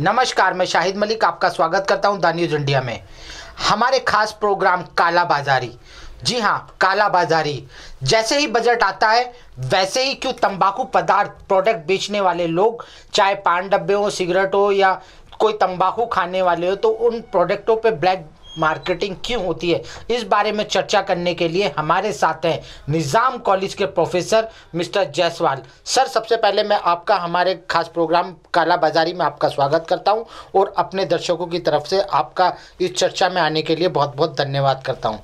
नमस्कार मैं शाहिद मलिक आपका स्वागत करता हूं द न्यूज़ इंडिया में हमारे खास प्रोग्राम काला बाजारी जी हां काला बाजारी जैसे ही बजट आता है वैसे ही क्यों तंबाकू पदार्थ प्रोडक्ट बेचने वाले लोग चाहे पान डब्बे हो सिगरेट हो या कोई तंबाकू खाने वाले हो तो उन प्रोडक्टों पे ब्लैक मार्केटिंग क्यों होती है इस बारे में चर्चा करने के लिए हमारे साथ हैं निज़ाम कॉलेज के प्रोफेसर मिस्टर जायसवाल सर सबसे पहले मैं आपका हमारे खास प्रोग्राम काला बाजारी में आपका स्वागत करता हूं और अपने दर्शकों की तरफ से आपका इस चर्चा में आने के लिए बहुत बहुत धन्यवाद करता हूँ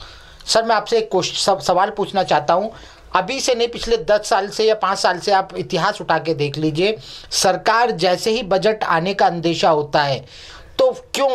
सर मैं आपसे एक सवाल पूछना चाहता हूँ अभी से नहीं पिछले दस साल से या पाँच साल से आप इतिहास उठा के देख लीजिए सरकार जैसे ही बजट आने का अंदेशा होता है तो क्यों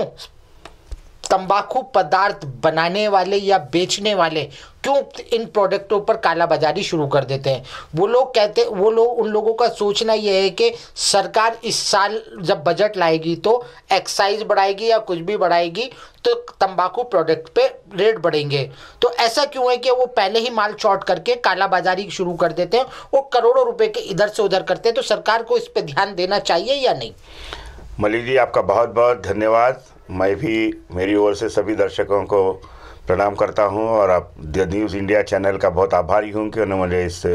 तंबाकू पदार्थ बनाने वाले या बेचने वाले क्यों इन प्रोडक्टों पर कालाबाजारी शुरू कर देते हैं वो लोग कहते वो लोग उन लोगों का सोचना यह है कि सरकार इस साल जब बजट लाएगी तो एक्साइज बढ़ाएगी या कुछ भी बढ़ाएगी तो तंबाकू प्रोडक्ट पे रेट बढ़ेंगे तो ऐसा क्यों है कि वो पहले ही माल शॉर्ट करके कालाबाजारी शुरू कर देते हैं वो करोड़ों रुपए के इधर से उधर करते हैं तो सरकार को इस पर ध्यान देना चाहिए या नहीं मलिक जी आपका बहुत बहुत धन्यवाद मैं भी मेरी ओर से सभी दर्शकों को प्रणाम करता हूं और आप द न्यूज़ इंडिया चैनल का बहुत आभारी हूं कि उन्होंने मुझे इस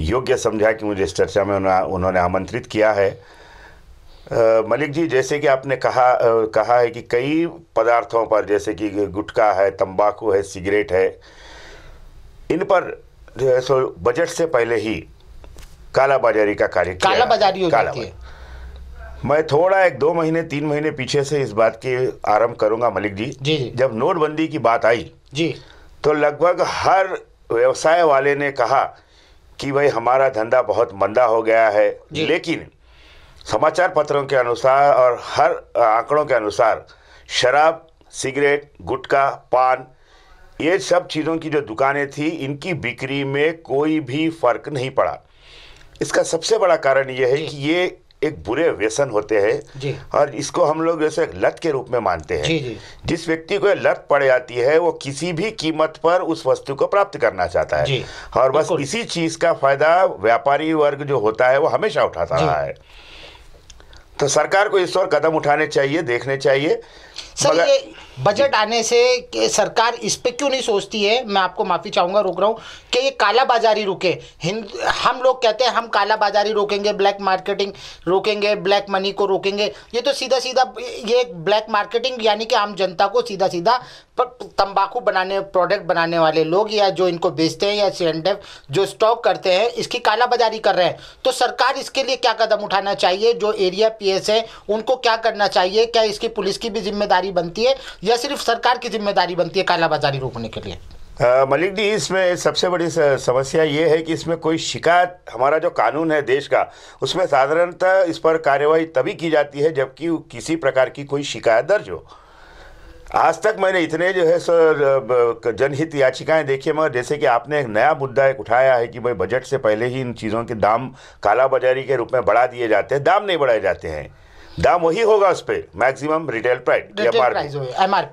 योग्य समझा कि मुझे इस चर्चा में उन्होंने आमंत्रित किया है मलिक जी जैसे कि आपने कहा आ, कहा है कि कई पदार्थों पर जैसे कि गुटखा है तंबाकू है सिगरेट है इन पर जो है सो बजट से पहले ही काला बाजारी का कार्य बाजारी काला मैं थोड़ा एक दो महीने तीन महीने पीछे से इस बात की आरंभ करूंगा मलिक जी जी जब नोटबंदी की बात आई जी तो लगभग हर व्यवसाय वाले ने कहा कि भाई हमारा धंधा बहुत मंदा हो गया है लेकिन समाचार पत्रों के अनुसार और हर आंकड़ों के अनुसार शराब सिगरेट गुटखा पान ये सब चीज़ों की जो दुकानें थी इनकी बिक्री में कोई भी फर्क नहीं पड़ा इसका सबसे बड़ा कारण यह है कि ये एक बुरे व्यसन होते हैं और इसको हम लोग जैसे लत के रूप में मानते हैं जिस व्यक्ति को लत पड़ जाती है वो किसी भी कीमत पर उस वस्तु को प्राप्त करना चाहता है और बस इसी चीज का फायदा व्यापारी वर्ग जो होता है वो हमेशा उठाता रहा है तो सरकार को इस और कदम उठाने चाहिए देखने चाहिए सर ये बजट आने से सरकार इस पर क्यों नहीं सोचती है मैं आपको माफ़ी चाहूंगा रोक रहा हूँ कि ये काला बाजारी रुके हिंद हम लोग कहते हैं हम काला बाजारी रोकेंगे ब्लैक मार्केटिंग रोकेंगे ब्लैक मनी को रोकेंगे ये तो सीधा सीधा ये ब्लैक मार्केटिंग यानी कि आम जनता को सीधा सीधा तंबाकू बनाने प्रोडक्ट बनाने वाले लोग या जो इनको बेचते हैं या सी जो स्टॉक करते हैं इसकी काला बाजारी कर रहे हैं तो सरकार इसके लिए क्या कदम उठाना चाहिए जो एरिया पी है उनको क्या करना चाहिए क्या इसकी पुलिस की भी जिम्मेदारी जिम्मेदारी बनती है या सिर्फ सरकार की जिम्मेदारी बनती है कालाबाजारी रोकने के लिए मलिक जी इसमें सबसे बड़ी समस्या ये है कि इसमें कोई शिकायत हमारा जो कानून है देश का उसमें साधारणतः इस पर कार्यवाही तभी की जाती है जबकि किसी प्रकार की कोई शिकायत दर्ज हो आज तक मैंने इतने जो है सर जनहित याचिकाएं देखी मगर जैसे कि आपने एक नया मुद्दा एक उठाया है कि भाई बजट से पहले ही इन चीज़ों के दाम कालाबाजारी के रूप में बढ़ा दिए जाते हैं दाम नहीं बढ़ाए जाते हैं दाम वही होगा उस पर मैक्सिमम रिटेल प्राइस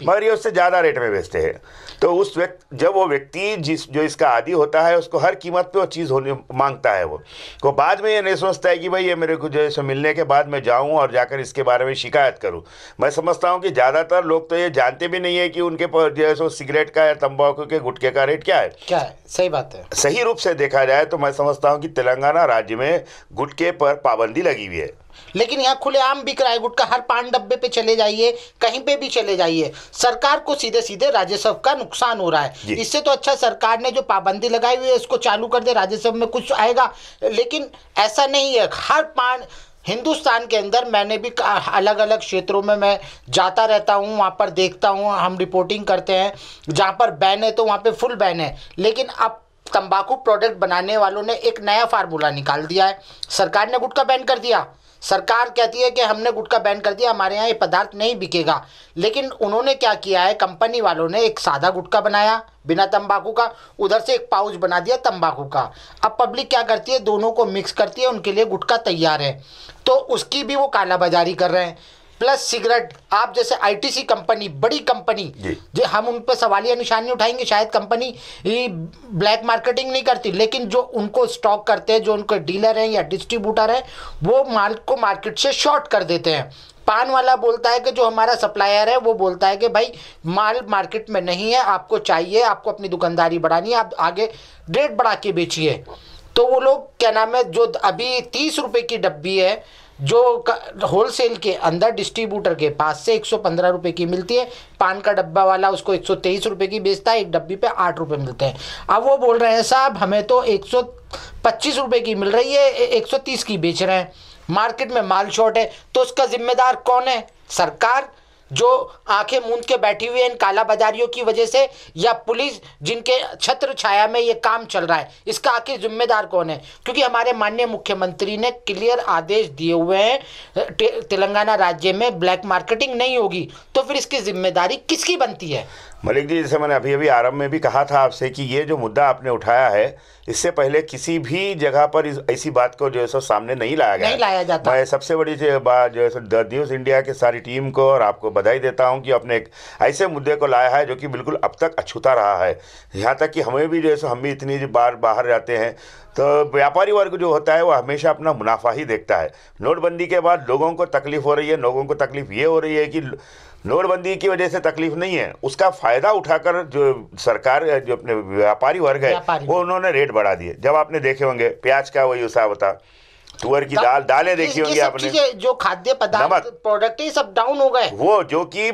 मगर ये उससे ज़्यादा रेट में बेचते हैं तो उस व्यक्ति जब वो व्यक्ति जिस जो इसका आदि होता है उसको हर कीमत पे वो चीज़ होने मांगता है वो को बाद में ये नहीं सोचता है कि भाई ये मेरे को जो है मिलने के बाद मैं जाऊँ और जाकर इसके बारे में शिकायत करूँ मैं समझता हूँ कि ज़्यादातर लोग तो ये जानते भी नहीं है कि उनके जो है सो सिगरेट का या तम्बाकू के गुटके का रेट क्या है क्या है सही बात है सही रूप से देखा जाए तो मैं समझता हूँ कि तेलंगाना राज्य में गुटके पर पाबंदी लगी हुई है लेकिन यहाँ खुलेआम बिक रहा है गुटखा हर पान डब्बे पे चले जाइए कहीं पे भी चले जाइए सरकार को सीधे सीधे राजस्व का नुकसान हो रहा है इससे तो अच्छा सरकार ने जो पाबंदी लगाई हुई है इसको चालू कर दे राजस्व में कुछ आएगा लेकिन ऐसा नहीं है हर पान हिंदुस्तान के अंदर मैंने भी अलग अलग क्षेत्रों में मैं जाता रहता हूँ वहाँ पर देखता हूँ हम रिपोर्टिंग करते हैं जहाँ पर बैन है तो वहाँ पे फुल बैन है लेकिन अब तंबाकू प्रोडक्ट बनाने वालों ने एक नया फार्मूला निकाल दिया है सरकार ने गुटखा बैन कर दिया सरकार कहती है कि हमने गुटखा बैन कर दिया हमारे यहाँ ये पदार्थ नहीं बिकेगा लेकिन उन्होंने क्या किया है कंपनी वालों ने एक सादा गुटखा बनाया बिना तंबाकू का उधर से एक पाउच बना दिया तंबाकू का अब पब्लिक क्या करती है दोनों को मिक्स करती है उनके लिए गुटखा तैयार है तो उसकी भी वो कालाबाजारी कर रहे हैं प्लस सिगरेट आप जैसे आईटीसी कंपनी बड़ी कंपनी जो हम उन पर सवालिया निशानी उठाएंगे शायद कंपनी ब्लैक मार्केटिंग नहीं करती लेकिन जो उनको स्टॉक करते हैं जो उनके डीलर हैं या डिस्ट्रीब्यूटर हैं वो माल को मार्केट से शॉर्ट कर देते हैं पान वाला बोलता है कि जो हमारा सप्लायर है वो बोलता है कि भाई माल मार्केट में नहीं है आपको चाहिए आपको अपनी दुकानदारी बढ़ानी है आप आगे रेट बढ़ा के बेचिए तो वो लोग क्या नाम है जो अभी तीस रुपये की डब्बी है जो होलसेल के अंदर डिस्ट्रीब्यूटर के पास से एक सौ पंद्रह रुपये की मिलती है पान का डब्बा वाला उसको एक सौ तेईस रुपये की बेचता है एक डब्बी पे आठ रुपये मिलते हैं अब वो बोल रहे हैं साहब हमें तो एक सौ पच्चीस रुपये की मिल रही है एक सौ तीस की बेच रहे हैं मार्केट में माल शॉर्ट है तो उसका जिम्मेदार कौन है सरकार जो आंखें मूंद के बैठी हुई है इन काला बाजारियों की वजह से या पुलिस जिनके छत्र छाया में ये काम चल रहा है इसका आखिर जिम्मेदार कौन है क्योंकि हमारे माननीय मुख्यमंत्री ने क्लियर आदेश दिए हुए हैं ते, तेलंगाना राज्य में ब्लैक मार्केटिंग नहीं होगी तो फिर इसकी जिम्मेदारी किसकी बनती है मलिक जी जैसे मैंने अभी अभी आरंभ में भी कहा था आपसे कि ये जो मुद्दा आपने उठाया है इससे पहले किसी भी जगह पर इस ऐसी बात को जो है सो सामने नहीं लाया गया नहीं लाया जाता मैं सबसे बड़ी बात जो है सो द न्यूज़ इंडिया की सारी टीम को और आपको बधाई देता हूँ कि आपने एक ऐसे मुद्दे को लाया है जो कि बिल्कुल अब तक अछूता रहा है यहाँ तक कि हमें भी जो है सो हम भी इतनी बार बाहर जाते हैं तो व्यापारी वर्ग जो होता है वो हमेशा अपना मुनाफा ही देखता है नोटबंदी के बाद लोगों को तकलीफ हो रही है लोगों को तकलीफ ये हो रही है कि नोटबंदी की वजह से तकलीफ नहीं है उसका फायदा उठाकर जो सरकार जो अपने व्यापारी वर्ग है वो उन्होंने रेट बढ़ा दिए जब आपने देखे होंगे प्याज का वही हिसाब होता तुअर की दाल दालें देखी होंगी आपने जो खाद्य पदार्थ प्रोडक्ट ही सब डाउन हो गए वो जो कि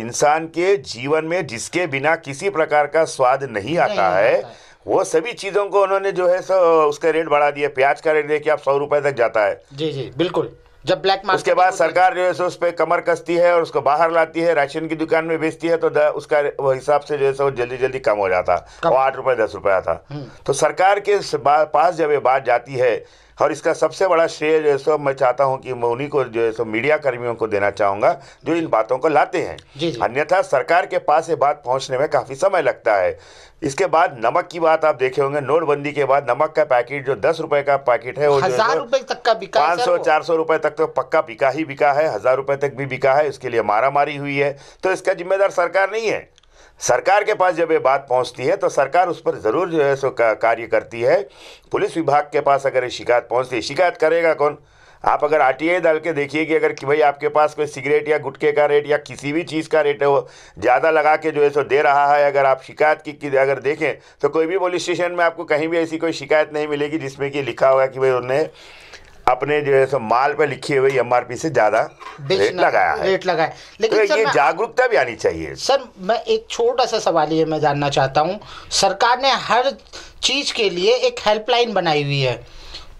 इंसान के जीवन में जिसके बिना किसी प्रकार का स्वाद नहीं आता है वो सभी चीजों को उन्होंने जो है सो उसका रेट बढ़ा दिया प्याज का रेट देखिए आप सौ रुपए तक जाता है जी जी बिल्कुल जब ब्लैक मार्केट उसके बाद तो सरकार जो है उस पर कमर कसती है और उसको बाहर लाती है राशन की दुकान में बेचती है तो उसका वो हिसाब से जो है वो जल्दी जल्दी कम हो जाता और आठ रुपये दस रुपया था हम्म। तो सरकार के पास जब ये बात जाती है और इसका सबसे बड़ा श्रेय जो है सो मैं चाहता हूँ कि मैं उन्हीं को जो है सो मीडिया कर्मियों को देना चाहूंगा जो इन बातों को लाते हैं अन्यथा सरकार के पास ये बात पहुँचने में काफ़ी समय लगता है इसके बाद नमक की बात आप देखे होंगे नोटबंदी के बाद नमक का पैकेट जो दस रुपए का पैकेट है वो हजार रुपए तक का बिका पाँच सौ चार सौ रुपए तक तो पक्का बिका ही बिका है हजार रुपए तक भी बिका है इसके लिए मारामारी हुई है तो इसका जिम्मेदार सरकार नहीं है सरकार के पास जब ये बात पहुंचती है तो सरकार उस पर ज़रूर जो है सो कार्य करती है पुलिस विभाग के पास अगर ये शिकायत पहुंचती है शिकायत करेगा कौन आप अगर आर डाल के देखिए कि अगर कि भाई आपके पास कोई सिगरेट या गुटखे का रेट या किसी भी चीज़ का रेट है वो ज़्यादा लगा के जो है सो दे रहा है अगर आप शिकायत की, की अगर देखें तो कोई भी पुलिस स्टेशन में आपको कहीं भी ऐसी कोई शिकायत नहीं मिलेगी जिसमें कि लिखा हुआ कि भाई उन्होंने अपने जो है सो माल पे लिखी हुई एमआरपी से ज्यादा रेट लगाया है रेट लगाया लेकिन तो ये जागरूकता भी आनी चाहिए सर मैं एक छोटा सा सवाल ये मैं जानना चाहता हूँ सरकार ने हर चीज के लिए एक हेल्पलाइन बनाई हुई है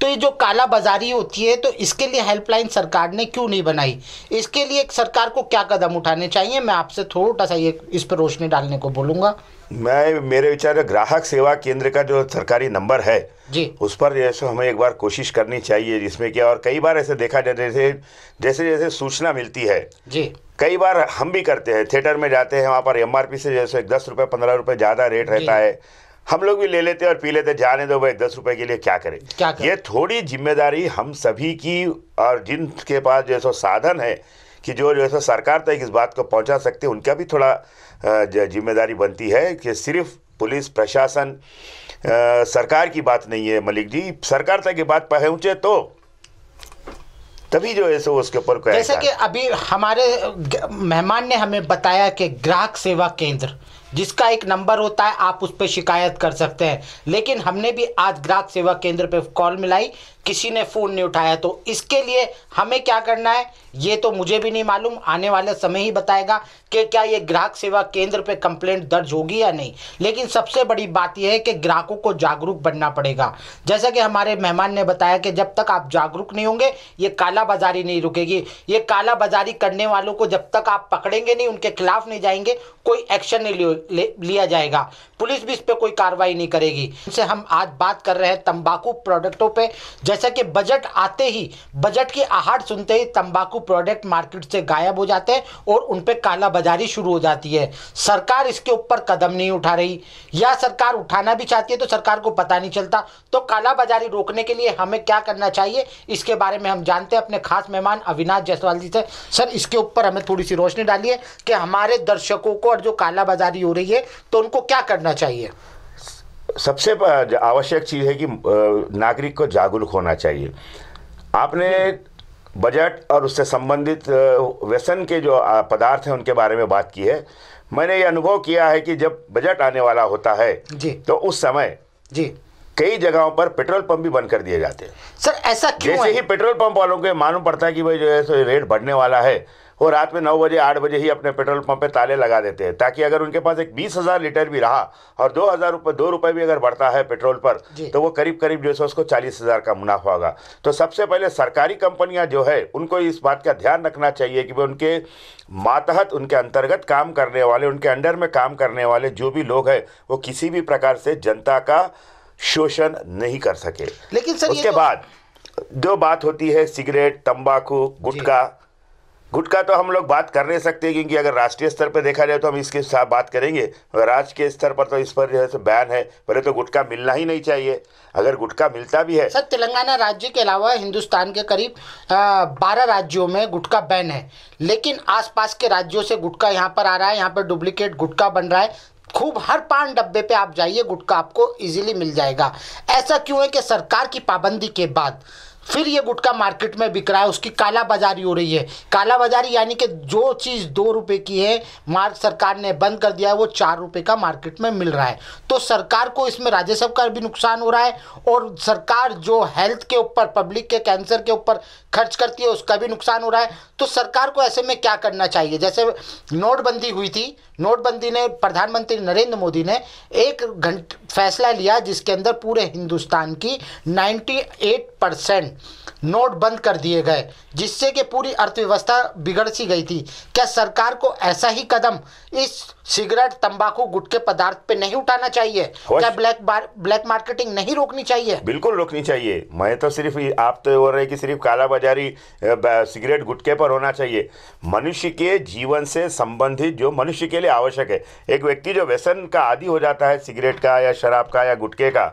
तो ये जो काला बाजारी होती है तो इसके लिए हेल्पलाइन सरकार ने क्यों नहीं बनाई इसके लिए सरकार को क्या कदम उठाने चाहिए मैं आपसे थोड़ा सा ये इस पर रोशनी डालने को बोलूँगा मैं मेरे विचार में ग्राहक सेवा केंद्र का जो सरकारी नंबर है जी उस पर जैसे हमें एक बार कोशिश करनी चाहिए जिसमें क्या और कई बार ऐसे देखा जाता जैसे जैसे जैसे सूचना मिलती है जी कई बार हम भी करते हैं थिएटर में जाते हैं वहाँ पर एमआरपी से जैसे दस रुपये पंद्रह रुपये ज़्यादा रेट रहता है हम लोग भी ले लेते और पी लेते जाने दो भाई दस रुपए के लिए क्या करें क्या करें? ये थोड़ी जिम्मेदारी हम सभी की और जिनके पास जो है सो साधन है कि जो जो है सरकार तक इस बात को पहुंचा सकते उनका भी थोड़ा जिम्मेदारी बनती है कि सिर्फ पुलिस प्रशासन सरकार की बात नहीं है मलिक जी सरकार तक ये बात पहुंचे तो तभी जो है सो उसके ऊपर जैसे कि अभी हमारे मेहमान ने हमें बताया कि ग्राहक सेवा केंद्र जिसका एक नंबर होता है आप उस पर शिकायत कर सकते हैं लेकिन हमने भी आज ग्राहक सेवा केंद्र पर कॉल मिलाई किसी ने फ़ोन नहीं उठाया तो इसके लिए हमें क्या करना है ये तो मुझे भी नहीं मालूम आने वाले समय ही बताएगा कि क्या ये ग्राहक सेवा केंद्र पे कंप्लेंट दर्ज होगी या नहीं लेकिन सबसे बड़ी बात यह है कि ग्राहकों को जागरूक बनना पड़ेगा जैसा कि हमारे मेहमान ने बताया कि जब तक आप जागरूक नहीं होंगे ये काला बाजारी नहीं रुकेगी ये काला बाजारी करने वालों को जब तक आप पकड़ेंगे नहीं उनके खिलाफ नहीं जाएंगे कोई एक्शन नहीं लिया जाएगा पुलिस भी इस पर कोई कार्रवाई नहीं करेगी इनसे हम आज बात कर रहे हैं तंबाकू प्रोडक्टों पर जैसा कि बजट आते ही बजट की आहट सुनते ही तंबाकू प्रोडक्ट मार्केट से गायब हो जाते हैं और उन पर कालाबाजारी शुरू हो जाती है सरकार इसके ऊपर कदम नहीं उठा रही या सरकार उठाना भी चाहती है तो सरकार को पता नहीं चलता तो कालाबाजारी रोकने के लिए हमें क्या करना चाहिए इसके बारे में हम जानते हैं अपने खास मेहमान अविनाश जायसवाल जी से सर इसके ऊपर हमें थोड़ी सी रोशनी डालिए कि हमारे दर्शकों को और जो कालाबाजारी हो रही है तो उनको क्या करना चाहिए सबसे आवश्यक चीज़ है कि नागरिक को जागरूक होना चाहिए आपने बजट और उससे संबंधित व्यसन के जो पदार्थ हैं उनके बारे में बात की है मैंने ये अनुभव किया है कि जब बजट आने वाला होता है जी तो उस समय जी कई जगहों पर पेट्रोल पंप भी बंद कर दिए जाते हैं सर ऐसा क्यों जैसे है? ही पेट्रोल पंप वालों को मालूम पड़ता है कि भाई जो है सो रेट बढ़ने वाला है वो रात में नौ बजे आठ बजे ही अपने पेट्रोल पंप पे ताले लगा देते हैं ताकि अगर उनके पास एक बीस हज़ार लीटर भी रहा और दो हज़ार रुपये दो रुपये भी अगर बढ़ता है पेट्रोल पर तो वो करीब करीब जो है उसको चालीस हज़ार का मुनाफा होगा तो सबसे पहले सरकारी कंपनियां जो है उनको इस बात का ध्यान रखना चाहिए कि उनके मातहत उनके अंतर्गत काम करने वाले उनके अंडर में काम करने वाले जो भी लोग हैं वो किसी भी प्रकार से जनता का शोषण नहीं कर सके लेकिन सर उसके तो बाद जो बात होती है सिगरेट तंबाकू गुटखा गुटखा तो हम लोग बात कर नहीं सकते क्योंकि अगर राष्ट्रीय स्तर पर देखा जाए तो हम इसके साथ बात करेंगे राज्य के स्तर पर तो इस पर जो है बैन है पहले तो गुटका मिलना ही नहीं चाहिए अगर गुटका मिलता भी है सर तेलंगाना राज्य के अलावा हिंदुस्तान के करीब बारह राज्यों में गुटका बैन है लेकिन आसपास के राज्यों से गुटका यहाँ पर आ रहा है यहाँ पर डुप्लीकेट गुटका बन रहा है खूब हर पान डब्बे पे आप जाइए गुटका आपको इजीली मिल जाएगा ऐसा क्यों है कि सरकार की पाबंदी के बाद फिर ये गुटखा मार्केट में बिक रहा है उसकी काला बाजारी हो रही है काला बाजारी यानी कि जो चीज़ दो रुपए की है मार्ग सरकार ने बंद कर दिया है वो चार रुपए का मार्केट में मिल रहा है तो सरकार को इसमें राज्य का भी नुकसान हो रहा है और सरकार जो हेल्थ के ऊपर पब्लिक के कैंसर के ऊपर खर्च करती है उसका भी नुकसान हो रहा है तो सरकार को ऐसे में क्या करना चाहिए जैसे नोटबंदी हुई थी नोटबंदी ने प्रधानमंत्री नरेंद्र मोदी ने एक घंट फैसला लिया जिसके अंदर पूरे हिंदुस्तान की 98 परसेंट नोट बंद कर दिए गए जिससे कि पूरी अर्थव्यवस्था बिगड़ सी गई थी क्या सरकार को ऐसा ही कदम इस सिगरेट तंबाकू गुटके पदार्थ पे नहीं उठाना चाहिए क्या ब्लैक ब्लैक मार्केटिंग नहीं रोकनी चाहिए बिल्कुल रोकनी चाहिए मैं तो सिर्फ आप तो बोल रहे कि सिर्फ काला बाजारी सिगरेट गुटके पर होना चाहिए मनुष्य के जीवन से संबंधित जो मनुष्य के लिए आवश्यक है एक व्यक्ति जो व्यसन का आदि हो जाता है सिगरेट का या शराब का या गुटके का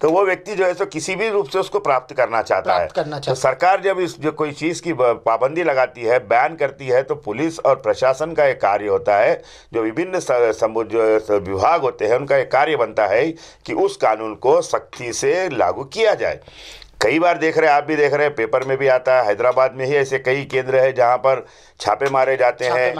तो वो व्यक्ति जो है सो किसी भी रूप से उसको प्राप्त करना चाहता प्राप्त है करना चाहता। तो सरकार जब इस जो कोई चीज़ की पाबंदी लगाती है बैन करती है तो पुलिस और प्रशासन का एक कार्य होता है जो विभिन्न जो विभाग होते हैं उनका एक कार्य बनता है कि उस कानून को सख्ती से लागू किया जाए कई बार देख रहे हैं आप भी देख रहे हैं पेपर में भी आता है हैदराबाद में ही ऐसे कई केंद्र है जहाँ पर छापे मारे जाते हैं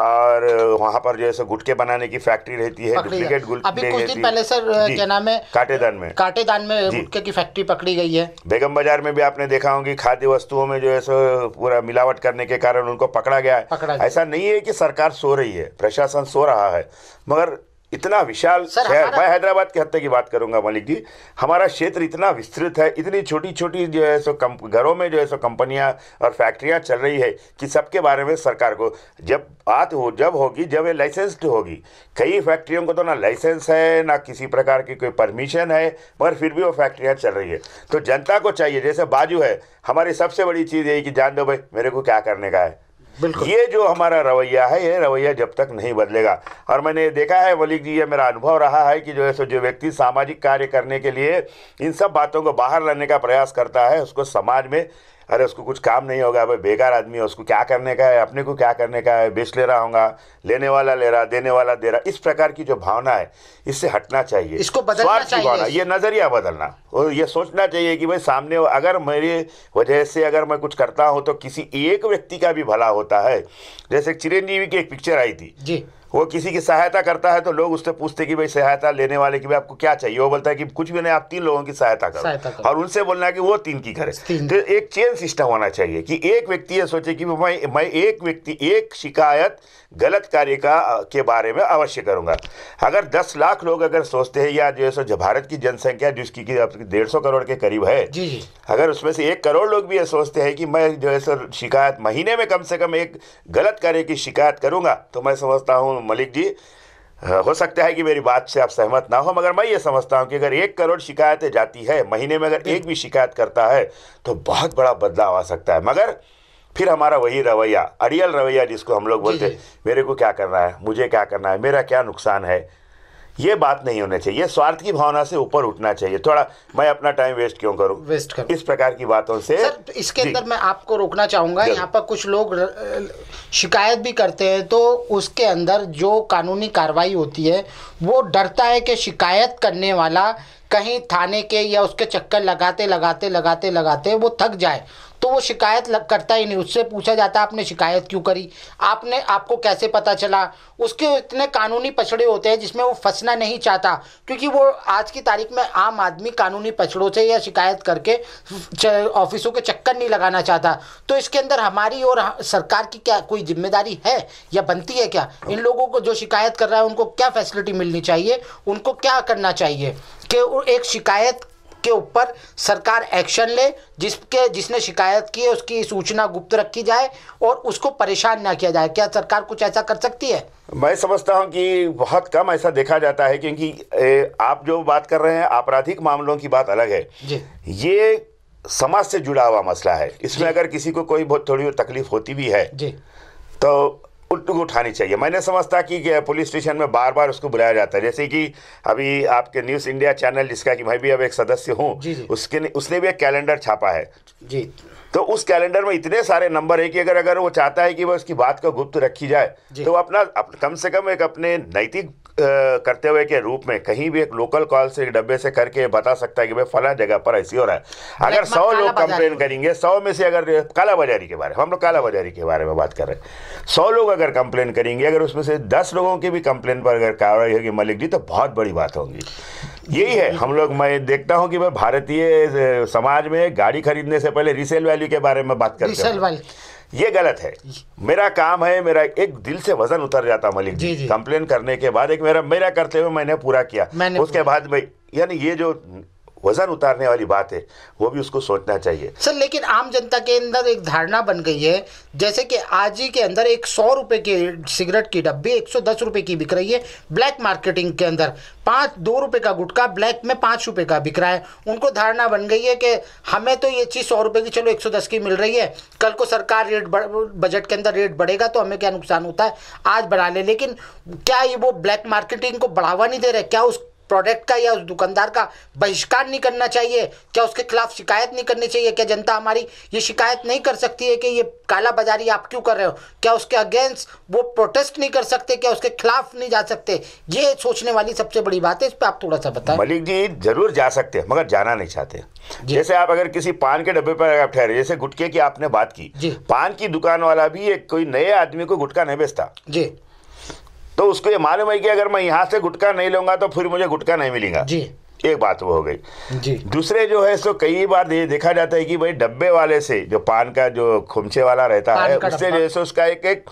और वहाँ पर जो है गुटके बनाने की फैक्ट्री रहती है डुप्लीकेट गुटके कुछ दिन पहले सर क्या नाम है काटेदान में काटेदान में गुटके की फैक्ट्री पकड़ी गई है बेगम बाजार में भी आपने देखा होगी खाद्य वस्तुओं में जो है सो पूरा मिलावट करने के कारण उनको पकड़ा गया है ऐसा नहीं है की सरकार सो रही है प्रशासन सो रहा है मगर इतना विशाल शहर मैं हैदराबाद के हत्या की बात करूंगा मलिक जी हमारा क्षेत्र इतना विस्तृत है इतनी छोटी छोटी जो है सो कम घरों में जो है सो कंपनियां और फैक्ट्रियां चल रही है कि सबके बारे में सरकार को जब बात हो जब होगी जब ये लाइसेंस्ड होगी कई फैक्ट्रियों को तो ना लाइसेंस है ना किसी प्रकार की कोई परमिशन है मगर फिर भी वो फैक्ट्रियाँ चल रही है तो जनता को चाहिए जैसे बाजू है हमारी सबसे बड़ी चीज़ यही कि जान दो भाई मेरे को क्या करने का है ये जो हमारा रवैया है ये रवैया जब तक नहीं बदलेगा और मैंने ये देखा है वली जी ये मेरा अनुभव रहा है कि जो है सो जो व्यक्ति सामाजिक कार्य करने के लिए इन सब बातों को बाहर लाने का प्रयास करता है उसको समाज में अरे उसको कुछ काम नहीं होगा भाई बेकार आदमी है उसको क्या करने का है अपने को क्या करने का है बेच ले रहा होगा लेने वाला ले रहा देने वाला दे रहा इस प्रकार की जो भावना है इससे हटना चाहिए इसको बदलना चाहिए ये नज़रिया बदलना और ये सोचना चाहिए कि भाई सामने अगर मेरी वजह से अगर मैं कुछ करता हूँ तो किसी एक व्यक्ति का भी भला होता है जैसे चिरंजीवी की एक पिक्चर आई थी जी वो किसी की सहायता करता है तो लोग उससे पूछते कि भाई सहायता लेने वाले की भाई आपको क्या चाहिए वो बोलता है कि कुछ भी नहीं आप तीन लोगों की सहायता करो, और उनसे बोलना है कि वो तीन की करे तो एक चेन सिस्टम होना चाहिए कि एक व्यक्ति ये सोचे कि मैं मैं एक व्यक्ति एक शिकायत गलत कार्य का के बारे में अवश्य करूंगा अगर दस लाख लोग अगर सोचते हैं या जो है सो भारत की जनसंख्या जिसकी डेढ़ सौ करोड़ के करीब है जी जी अगर उसमें से एक करोड़ लोग भी ये सोचते हैं कि मैं जो है सो शिकायत महीने में कम से कम एक गलत कार्य की शिकायत करूंगा तो मैं समझता हूँ मलिक जी हाँ, हो सकता है कि मेरी बात से आप सहमत ना हो मगर मैं ये समझता हूँ कि अगर एक करोड़ शिकायतें जाती है महीने में अगर एक भी शिकायत करता है तो बहुत बड़ा बदलाव आ सकता है मगर फिर हमारा वही रवैया अड़ियल रवैया जिसको हम लोग बोलते हैं मेरे को क्या करना है मुझे क्या करना है मेरा क्या नुकसान है ये बात नहीं होना चाहिए स्वार्थ की भावना से ऊपर उठना चाहिए थोड़ा मैं अपना टाइम वेस्ट क्यों करूं वेस्ट करूं इस प्रकार की बातों से सर इसके अंदर मैं आपको रोकना चाहूंगा यहाँ पर कुछ लोग शिकायत भी करते हैं तो उसके अंदर जो कानूनी कार्रवाई होती है वो डरता है कि शिकायत करने वाला कहीं थाने के या उसके चक्कर लगाते लगाते लगाते लगाते वो थक जाए तो वो शिकायत लग करता ही नहीं उससे पूछा जाता आपने शिकायत क्यों करी आपने आपको कैसे पता चला उसके इतने कानूनी पछड़े होते हैं जिसमें वो फंसना नहीं चाहता क्योंकि वो आज की तारीख में आम आदमी कानूनी पछड़ों से या शिकायत करके ऑफिसों के चक्कर नहीं लगाना चाहता तो इसके अंदर हमारी और सरकार की क्या कोई जिम्मेदारी है या बनती है क्या इन लोगों को जो शिकायत कर रहा है उनको क्या फैसिलिटी मिलनी चाहिए उनको क्या करना चाहिए के एक शिकायत के ऊपर सरकार एक्शन ले जिसके जिसने शिकायत की है उसकी सूचना गुप्त रखी जाए और उसको परेशान ना किया जाए क्या सरकार कुछ ऐसा कर सकती है मैं समझता हूं कि बहुत कम ऐसा देखा जाता है क्योंकि आप जो बात कर रहे हैं आपराधिक मामलों की बात अलग है जी। ये समाज से जुड़ा हुआ मसला है इसमें अगर किसी को कोई बहुत थोड़ी थोड़ी तकलीफ होती भी है जी। तो को उठानी चाहिए मैंने समझता कि पुलिस स्टेशन में बार बार उसको बुलाया जाता है जैसे कि अभी आपके न्यूज़ इंडिया चैनल जिसका कि मैं भी अब एक सदस्य हूँ उसके उसने भी एक कैलेंडर छापा है जी तो उस कैलेंडर में इतने सारे नंबर है कि अगर अगर वो चाहता है कि वह उसकी बात को गुप्त रखी जाए तो अपना अप, कम से कम एक अपने नैतिक करते हुए के रूप में कहीं भी एक लोकल कॉल से डब्बे से करके बता सकता है कि भाई फला जगह पर ऐसी हो रहा है अगर सौ लोग कंप्लेन करेंगे सौ में से अगर काला बाजारी के बारे में हम लोग काला बाजारी के बारे में बात कर रहे हैं सौ लोग अगर कंप्लेन करेंगे अगर उसमें से दस लोगों की भी कंप्लेन पर अगर कार्रवाई होगी मलिक जी तो बहुत बड़ी बात होगी यही है हम लोग मैं देखता हूँ कि भाई भारतीय समाज में गाड़ी खरीदने से पहले रीसेल वैल्यू के बारे में बात करते हैं ये गलत है मेरा काम है मेरा एक दिल से वजन उतर जाता मलिक जी, जी। कंप्लेन करने के बाद एक मेरा मेरा करते हुए मैंने पूरा किया मैंने उसके बाद भाई यानी ये जो वजन उतारने वाली बात है वो भी उसको सोचना चाहिए सर लेकिन आम जनता के अंदर एक धारणा बन गई है जैसे कि आज ही के अंदर एक सौ रुपये की सिगरेट की डब्बी एक सौ दस रुपये की बिक रही है ब्लैक मार्केटिंग के अंदर पाँच दो रुपये का गुटखा ब्लैक में पाँच रुपये का बिक रहा है उनको धारणा बन गई है कि हमें तो ये चीज़ सौ रुपये की चलो एक सौ दस की मिल रही है कल को सरकार रेट बजट के अंदर रेट बढ़ेगा तो हमें क्या नुकसान होता है आज बढ़ा ले लेकिन क्या ये वो ब्लैक मार्केटिंग को बढ़ावा नहीं दे रहे क्या उस प्रोडक्ट का या उस दुकानदार का बहिष्कार नहीं करना चाहिए क्या उसके खिलाफ शिकायत नहीं करनी चाहिए क्या जनता हमारी ये शिकायत नहीं कर सकती है कि ये काला बाजारी आप क्यों कर रहे हो क्या उसके अगेंस्ट वो प्रोटेस्ट नहीं कर सकते क्या उसके खिलाफ नहीं जा सकते ये सोचने वाली सबसे बड़ी बात है इस पर आप थोड़ा सा बताएं मलिक जी जरूर जा सकते हैं मगर जाना नहीं चाहते जैसे आप अगर किसी पान के डब्बे पर आप ठहरे जैसे गुटके की आपने बात की पान की दुकान वाला भी एक कोई नए आदमी को गुटका नहीं बेचता जी तो उसको ये मालूम है कि अगर मैं यहाँ से गुटका नहीं लूंगा तो फिर मुझे गुटका नहीं मिलेगा जी एक बात वो हो गई जी दूसरे जो है सो कई बार ये देखा जाता है कि भाई डब्बे वाले से जो पान का जो खुमचे वाला रहता है उससे जो है सो उसका एक एक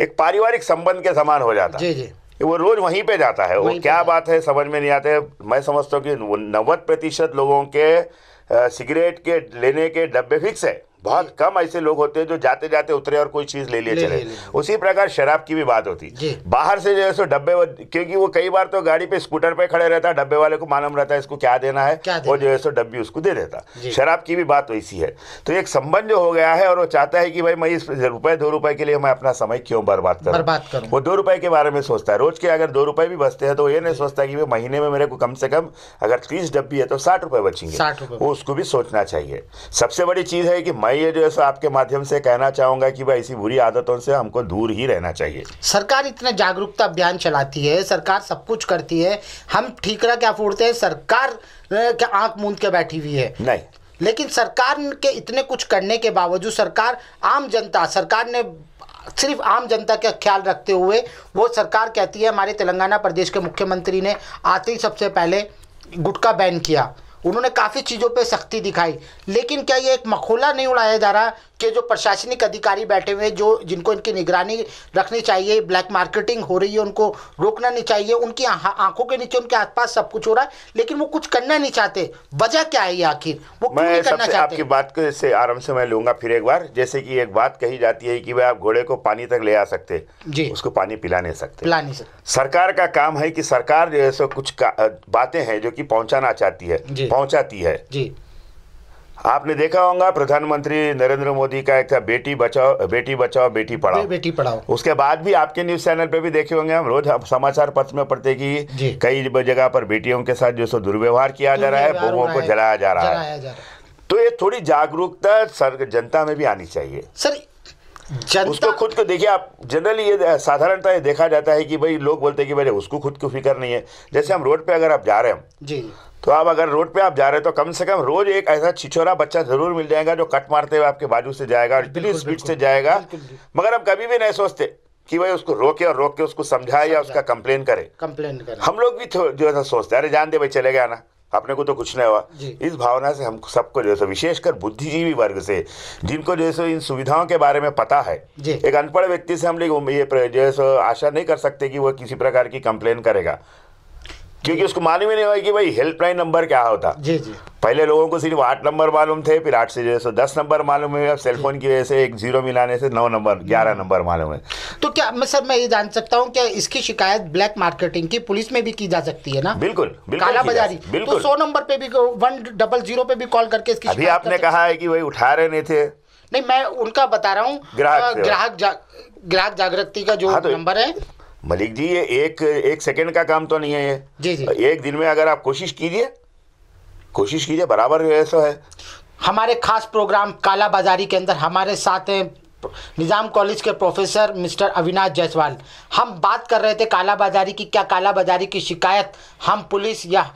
एक पारिवारिक संबंध के समान हो जाता है जी जी वो रोज वहीं पे जाता है वो क्या बात है समझ में नहीं आते मैं समझता हूँ कि नब्बे प्रतिशत लोगों के सिगरेट के लेने के डब्बे फिक्स है बहुत कम ऐसे लोग होते हैं जो जाते जाते उतरे और कोई चीज़ ले लिए चले ले, ले। ले। उसी प्रकार शराब की भी बात होती बाहर से जो है सो डब्बे क्योंकि वो कई बार तो गाड़ी पे स्कूटर पे खड़े रहता है डब्बे वाले को मालूम रहता है इसको क्या देना है क्या देना? वो जो है सो डब्बी उसको दे देता शराब की भी बात वैसी तो है तो एक संबंध जो हो गया है और वो चाहता है कि भाई मैं इस रुपए दो रुपए के लिए मैं अपना समय क्यों बर्बाद करूँ बर्बाद करूँ वो दो रुपए के बारे में सोचता है रोज के अगर दो रुपए भी बचते हैं तो ये नहीं सोचता कि महीने में मेरे को कम से कम अगर तीस डब्बी है तो साठ रुपए बचेंगे वो उसको भी सोचना चाहिए सबसे बड़ी चीज़ है कि मैं मैं ये जो है सो आपके माध्यम से कहना चाहूँगा कि भाई ऐसी बुरी आदतों से हमको दूर ही रहना चाहिए सरकार इतना जागरूकता अभियान चलाती है सरकार सब कुछ करती है हम ठीकरा क्या फोड़ते हैं सरकार क्या आँख मूंद के बैठी हुई है नहीं लेकिन सरकार के इतने कुछ करने के बावजूद सरकार आम जनता सरकार ने सिर्फ आम जनता का ख्याल रखते हुए वो सरकार कहती है हमारे तेलंगाना प्रदेश के मुख्यमंत्री ने आते ही सबसे पहले गुटखा बैन किया उन्होंने काफ़ी चीज़ों पे सख्ती दिखाई लेकिन क्या ये एक मखोला नहीं उड़ाया जा रहा के जो प्रशासनिक अधिकारी बैठे हुए हैं जो जिनको इनकी निगरानी रखनी चाहिए ब्लैक मार्केटिंग हो रही है उनको रोकना नहीं चाहिए उनकी आंखों के नीचे उनके आसपास सब कुछ हो रहा है लेकिन वो कुछ करना नहीं चाहते वजह क्या है ये आखिर वो मैं करना चाहते आपकी बात से आराम से मैं लूंगा फिर एक बार जैसे कि एक बात कही जाती है कि भाई आप घोड़े को पानी तक ले आ सकते जी उसको पानी पिला नहीं सकते पिला नहीं सकते सरकार का काम है कि सरकार जो है कुछ बातें हैं जो कि पहुंचाना चाहती है पहुंचाती है जी आपने देखा होगा प्रधानमंत्री नरेंद्र मोदी का एक था बेटी बचाओ बेटी बचाओ बेटी पढ़ाओ बेटी पढ़ाओ उसके बाद भी आपके न्यूज चैनल पे भी देखे होंगे हम रोज समाचार पत्र में पढ़ते कि कई जगह पर बेटियों के साथ जो सो दुर्व्यवहार किया जा रहा है बोमों को जलाया जा रहा है तो ये थोड़ी जागरूकता सर जनता में भी आनी चाहिए सर उसको खुद को देखिए आप जनरली ये साधारणतः ये देखा जाता है कि भाई लोग बोलते हैं कि भाई उसको खुद को फिक्र नहीं है जैसे हम रोड पे अगर आप जा रहे हैं जी तो आप अगर रोड पे आप जा रहे हो तो कम से कम रोज एक ऐसा छिछोरा बच्चा जरूर मिल जाएगा जो कट मारते हुए आपके बाजू से जाएगा और इतनी स्पीड से जाएगा मगर हम कभी भी नहीं सोचते कि भाई उसको रोके और रोक के उसको समझाए या उसका कंप्लेन करे कंप्लेन करे हम लोग भी जो है सोचते अरे जान दे भाई चले गया ना अपने को तो कुछ नहीं हुआ इस भावना से हम सबको जो है विशेषकर बुद्धिजीवी वर्ग से जिनको जो है सो इन सुविधाओं के बारे में पता है एक अनपढ़ व्यक्ति से हम लोग ये जो है सो आशा नहीं कर सकते कि वह किसी प्रकार की कंप्लेन करेगा क्योंकि उसको मालूम ही नहीं होगा कि भाई हेल्पलाइन नंबर क्या होता जी जी पहले लोगों को सिर्फ आठ नंबर मालूम थे फिर आठ से जो है दस नंबर मालूम है अब सेलफोन की वजह से एक जीरो मिलाने से नौ नंबर ग्यारह नंबर मालूम है तो क्या मैं सर मैं ये जान सकता हूँ क्या इसकी शिकायत ब्लैक मार्केटिंग की पुलिस में भी की जा सकती है ना बिल्कुल काला बाजारी तो बिल्कुल सौ नंबर पे भी वन डबल जीरो पे भी कॉल करके इसकी अभी आपने कहा है कि भाई उठा रहे नहीं थे नहीं मैं उनका बता रहा हूँ ग्राहक ग्राहक ग्राहक जागृति का जो नंबर हाँ, तो है मलिक जी ये एक एक सेकंड का काम तो नहीं है ये जी जी एक दिन में अगर आप कोशिश कीजिए कोशिश कीजिए बराबर ऐसा है हमारे खास प्रोग्राम काला बाजारी के अंदर हमारे साथ हैं निज़ाम कॉलेज के प्रोफेसर मिस्टर अविनाश जायसवाल हम बात कर रहे थे काला बाजारी की क्या काला बाजारी की शिकायत हम पुलिस या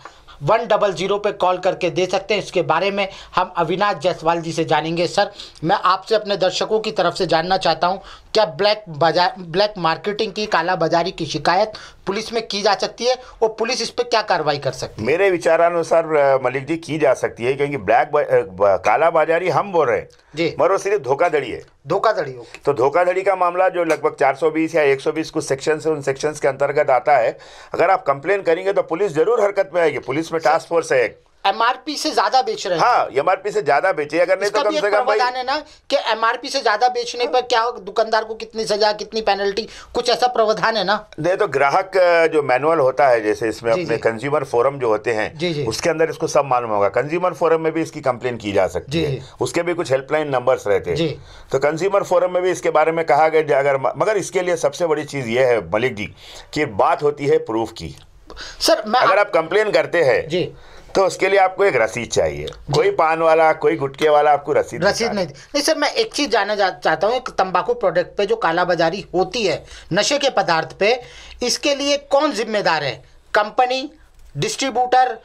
वन डबल ज़ीरो पर कॉल करके दे सकते हैं इसके बारे में हम अविनाश जायसवाल जी से जानेंगे सर मैं आपसे अपने दर्शकों की तरफ से जानना चाहता हूं क्या ब्लैक बाजार ब्लैक मार्केटिंग की काला बाजारी की शिकायत पुलिस में की जा सकती है और पुलिस इस पर क्या कार्रवाई कर सकती है मेरे विचारानुसार मलिक जी की जा सकती है क्योंकि ब्लैक बा, काला बाजारी हम बोल रहे हैं जी मगर वो सिर्फ धोखाधड़ी है धोखाधड़ी होगी तो धोखाधड़ी का मामला जो लगभग 420 या 120 कुछ सेक्शन से उन सेक्शन के अंतर्गत आता है अगर आप कंप्लेन करेंगे तो पुलिस जरूर हरकत में आएगी पुलिस में टास्क फोर्स है एमआरपी से ज्यादा बेच रहे हैं हाँ एमआरपी से ज्यादा बेचे अगर नहीं तो कम से कम भाई है ना कि एमआरपी से ज्यादा बेचने हाँ। पर क्या दुकानदार को कितनी सजा कितनी पेनल्टी कुछ ऐसा प्रावधान है ना नहीं तो ग्राहक जो मैनुअल होता है जैसे इसमें जी, अपने कंज्यूमर फोरम जो होते हैं जी, जी. उसके अंदर इसको सब मालूम होगा कंज्यूमर फोरम में भी इसकी कंप्लेन की जा सकती है उसके भी कुछ हेल्पलाइन नंबर रहते हैं तो कंज्यूमर फोरम में भी इसके बारे में कहा गया अगर मगर इसके लिए सबसे बड़ी चीज ये है मलिक जी की बात होती है प्रूफ की सर मैं अगर आप कंप्लेन करते हैं जी तो उसके लिए आपको एक रसीद चाहिए कोई पान वाला कोई गुटके वाला आपको रसीद रसीद नहीं नहीं सर मैं एक चीज़ जानना चाहता हूँ तंबाकू प्रोडक्ट पे जो कालाबाजारी होती है नशे के पदार्थ पे इसके लिए कौन जिम्मेदार है कंपनी डिस्ट्रीब्यूटर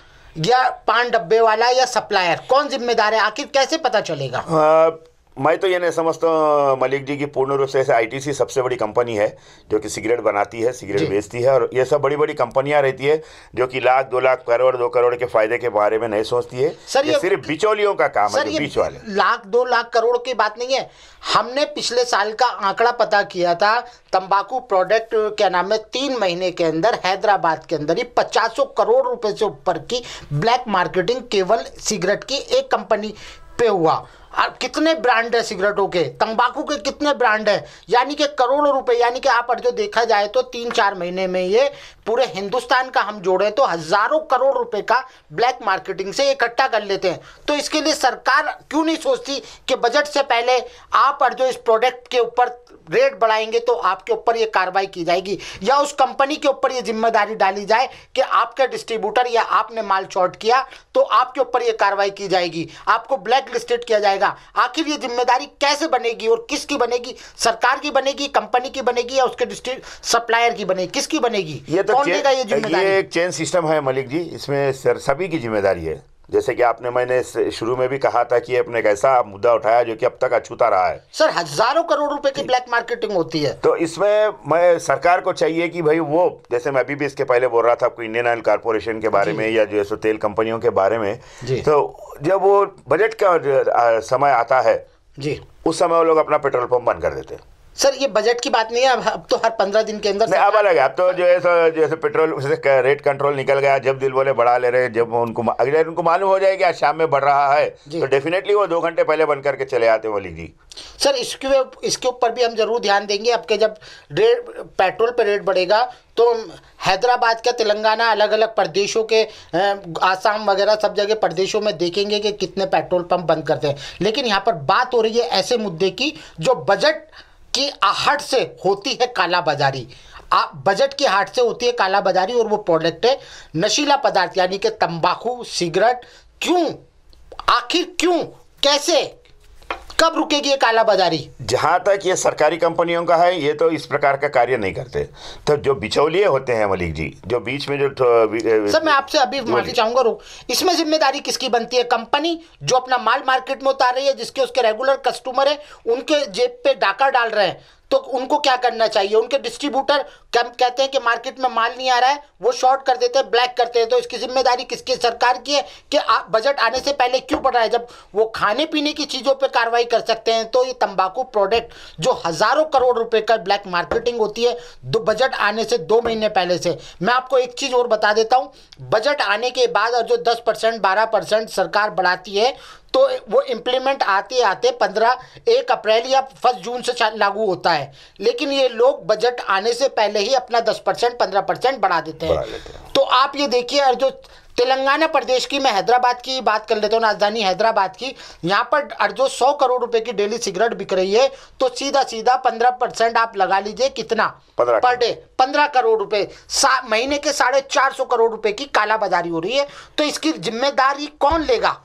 या पान डब्बे वाला या सप्लायर कौन जिम्मेदार है आखिर कैसे पता चलेगा आ, मैं तो ये नहीं समझता हूँ मलिक जी की पूर्ण रूप से ऐसे आईटीसी सबसे बड़ी कंपनी है जो कि सिगरेट बनाती है सिगरेट बेचती है और ये सब बड़ी बड़ी कंपनियां रहती है जो कि लाख दो लाख करोड़ दो करोड़ के फायदे के बारे में नहीं सोचती है सर ये, ये सिर्फ बिचौलियों का काम है बीच वाले लाख दो लाख करोड़ की बात नहीं है हमने पिछले साल का आंकड़ा पता किया था तंबाकू प्रोडक्ट क्या नाम है तीन महीने के अंदर हैदराबाद के अंदर ही पचासों करोड़ रुपये से ऊपर की ब्लैक मार्केटिंग केवल सिगरेट की एक कंपनी पे हुआ कितने ब्रांड है सिगरेटों के तंबाकू के कितने ब्रांड है यानी कि करोड़ों रुपए यानी कि आप जो देखा जाए तो तीन चार महीने में ये पूरे हिंदुस्तान का हम जोड़े तो हजारों करोड़ रुपए का ब्लैक मार्केटिंग से इकट्ठा कर लेते हैं तो इसके लिए सरकार क्यों नहीं सोचती कि बजट से पहले आप जो इस प्रोडक्ट के ऊपर रेट बढ़ाएंगे तो आपके ऊपर ये कार्रवाई की जाएगी या उस कंपनी के ऊपर ये जिम्मेदारी डाली जाए कि आपका डिस्ट्रीब्यूटर या आपने माल शॉर्ट किया तो आपके ऊपर ये कार्रवाई की जाएगी आपको ब्लैक लिस्टेड किया जाएगा आखिर ये जिम्मेदारी कैसे बनेगी और किसकी बनेगी सरकार की बनेगी कंपनी की बनेगी या उसके सप्लायर की बनेगी किसकी बनेगी ये तो कौन देगा ये जिम्मेदारी एक चेन सिस्टम है मलिक जी इसमें सभी की जिम्मेदारी है जैसे कि आपने मैंने शुरू में भी कहा था कि आपने एक ऐसा मुद्दा उठाया जो कि अब तक अछूता रहा है सर हजारों करोड़ रुपए की ब्लैक मार्केटिंग होती है तो इसमें मैं सरकार को चाहिए कि भाई वो जैसे मैं अभी भी इसके पहले बोल रहा था आपको इंडियन ऑयल कारपोरेशन के बारे में या जो है सो तेल कंपनियों के बारे में तो जब वो बजट का समय आता है जी उस समय वो लोग अपना पेट्रोल पंप बंद कर देते हैं सर ये बजट की बात नहीं है अब अब तो हर पंद्रह दिन के अंदर अब अलग है अब तो जो है जैसे पेट्रोल रेट कंट्रोल निकल गया जब दिल बोले बढ़ा ले रहे जब उनको अगले उनको मालूम हो जाएगा आज शाम में बढ़ रहा है तो डेफिनेटली वो दो घंटे पहले बंद करके चले आते वो जी सर इसके इसके ऊपर भी हम जरूर ध्यान देंगे अब के जब रेट पेट्रोल पर पे रेट बढ़ेगा तो हैदराबाद का तेलंगाना अलग अलग प्रदेशों के आसाम वगैरह सब जगह प्रदेशों में देखेंगे कि कितने पेट्रोल पंप बंद करते हैं लेकिन यहाँ पर बात हो रही है ऐसे मुद्दे की जो बजट की आहट से होती है कालाबाजारी बजट की हाट से होती है कालाबाजारी और वो प्रोडक्ट है नशीला पदार्थ यानी कि तंबाकू सिगरेट क्यों आखिर क्यों कैसे कब रुकेगी ये काला बाजारी जहाँ तक ये सरकारी कंपनियों का है ये तो इस प्रकार का कार्य नहीं करते तो जो बिचौलिए होते हैं मलिक जी जो बीच में जो तो, सर मैं आपसे अभी माफी चाहूंगा रुक इसमें जिम्मेदारी किसकी बनती है कंपनी जो अपना माल मार्केट में उतार रही है जिसके उसके रेगुलर कस्टमर है उनके जेब पे डाका डाल रहे हैं तो उनको क्या करना चाहिए उनके डिस्ट्रीब्यूटर कहते हैं कि मार्केट में माल नहीं आ रहा है वो शॉर्ट कर देते हैं ब्लैक करते हैं तो इसकी जिम्मेदारी किसकी सरकार की है कि बजट आने से पहले क्यों पड़ रहा है जब वो खाने पीने की चीज़ों पर कार्रवाई कर सकते हैं तो ये तंबाकू प्रोडक्ट जो हज़ारों करोड़ रुपए का ब्लैक मार्केटिंग होती है दो बजट आने से दो महीने पहले से मैं आपको एक चीज़ और बता देता हूँ बजट आने के बाद और जो दस परसेंट बारह परसेंट सरकार बढ़ाती है तो वो इम्प्लीमेंट आते आते पंद्रह एक अप्रैल या फर्स्ट जून से लागू होता है लेकिन ये लोग बजट आने से पहले ही अपना दस परसेंट पंद्रह परसेंट बढ़ा देते हैं तो आप ये देखिए जो तेलंगाना प्रदेश की मैं हैदराबाद की बात कर लेता हूँ राजधानी हैदराबाद की यहाँ पर जो सौ करोड़ रुपए की डेली सिगरेट बिक रही है तो सीधा सीधा पंद्रह परसेंट आप लगा लीजिए कितना पर डे पंद्रह करोड़ रुपए महीने के साढ़े चार सौ करोड़ रुपए की कालाबाजारी हो रही है तो इसकी जिम्मेदारी कौन लेगा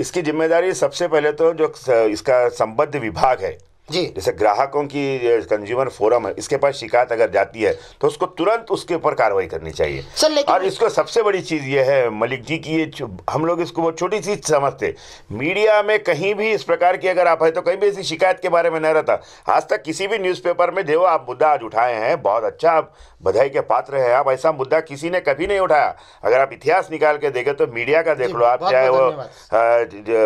इसकी जिम्मेदारी सबसे पहले तो जो इसका संबद्ध विभाग है जी जैसे ग्राहकों की कंज्यूमर फोरम है इसके पास शिकायत अगर जाती है तो उसको तुरंत उसके ऊपर कार्रवाई करनी चाहिए सर लेकिन और इसको सबसे बड़ी चीज़ ये है मलिक जी की ये हम लोग इसको बहुत छोटी चीज समझते मीडिया में कहीं भी इस प्रकार की अगर आप है तो कहीं भी ऐसी शिकायत के बारे में नहीं रहता आज तक किसी भी न्यूज में देव आप मुद्दा आज उठाए हैं बहुत अच्छा आप बधाई के पात्र हैं आप ऐसा मुद्दा किसी ने कभी नहीं उठाया अगर आप इतिहास निकाल के देखे तो मीडिया का देख लो आप चाहे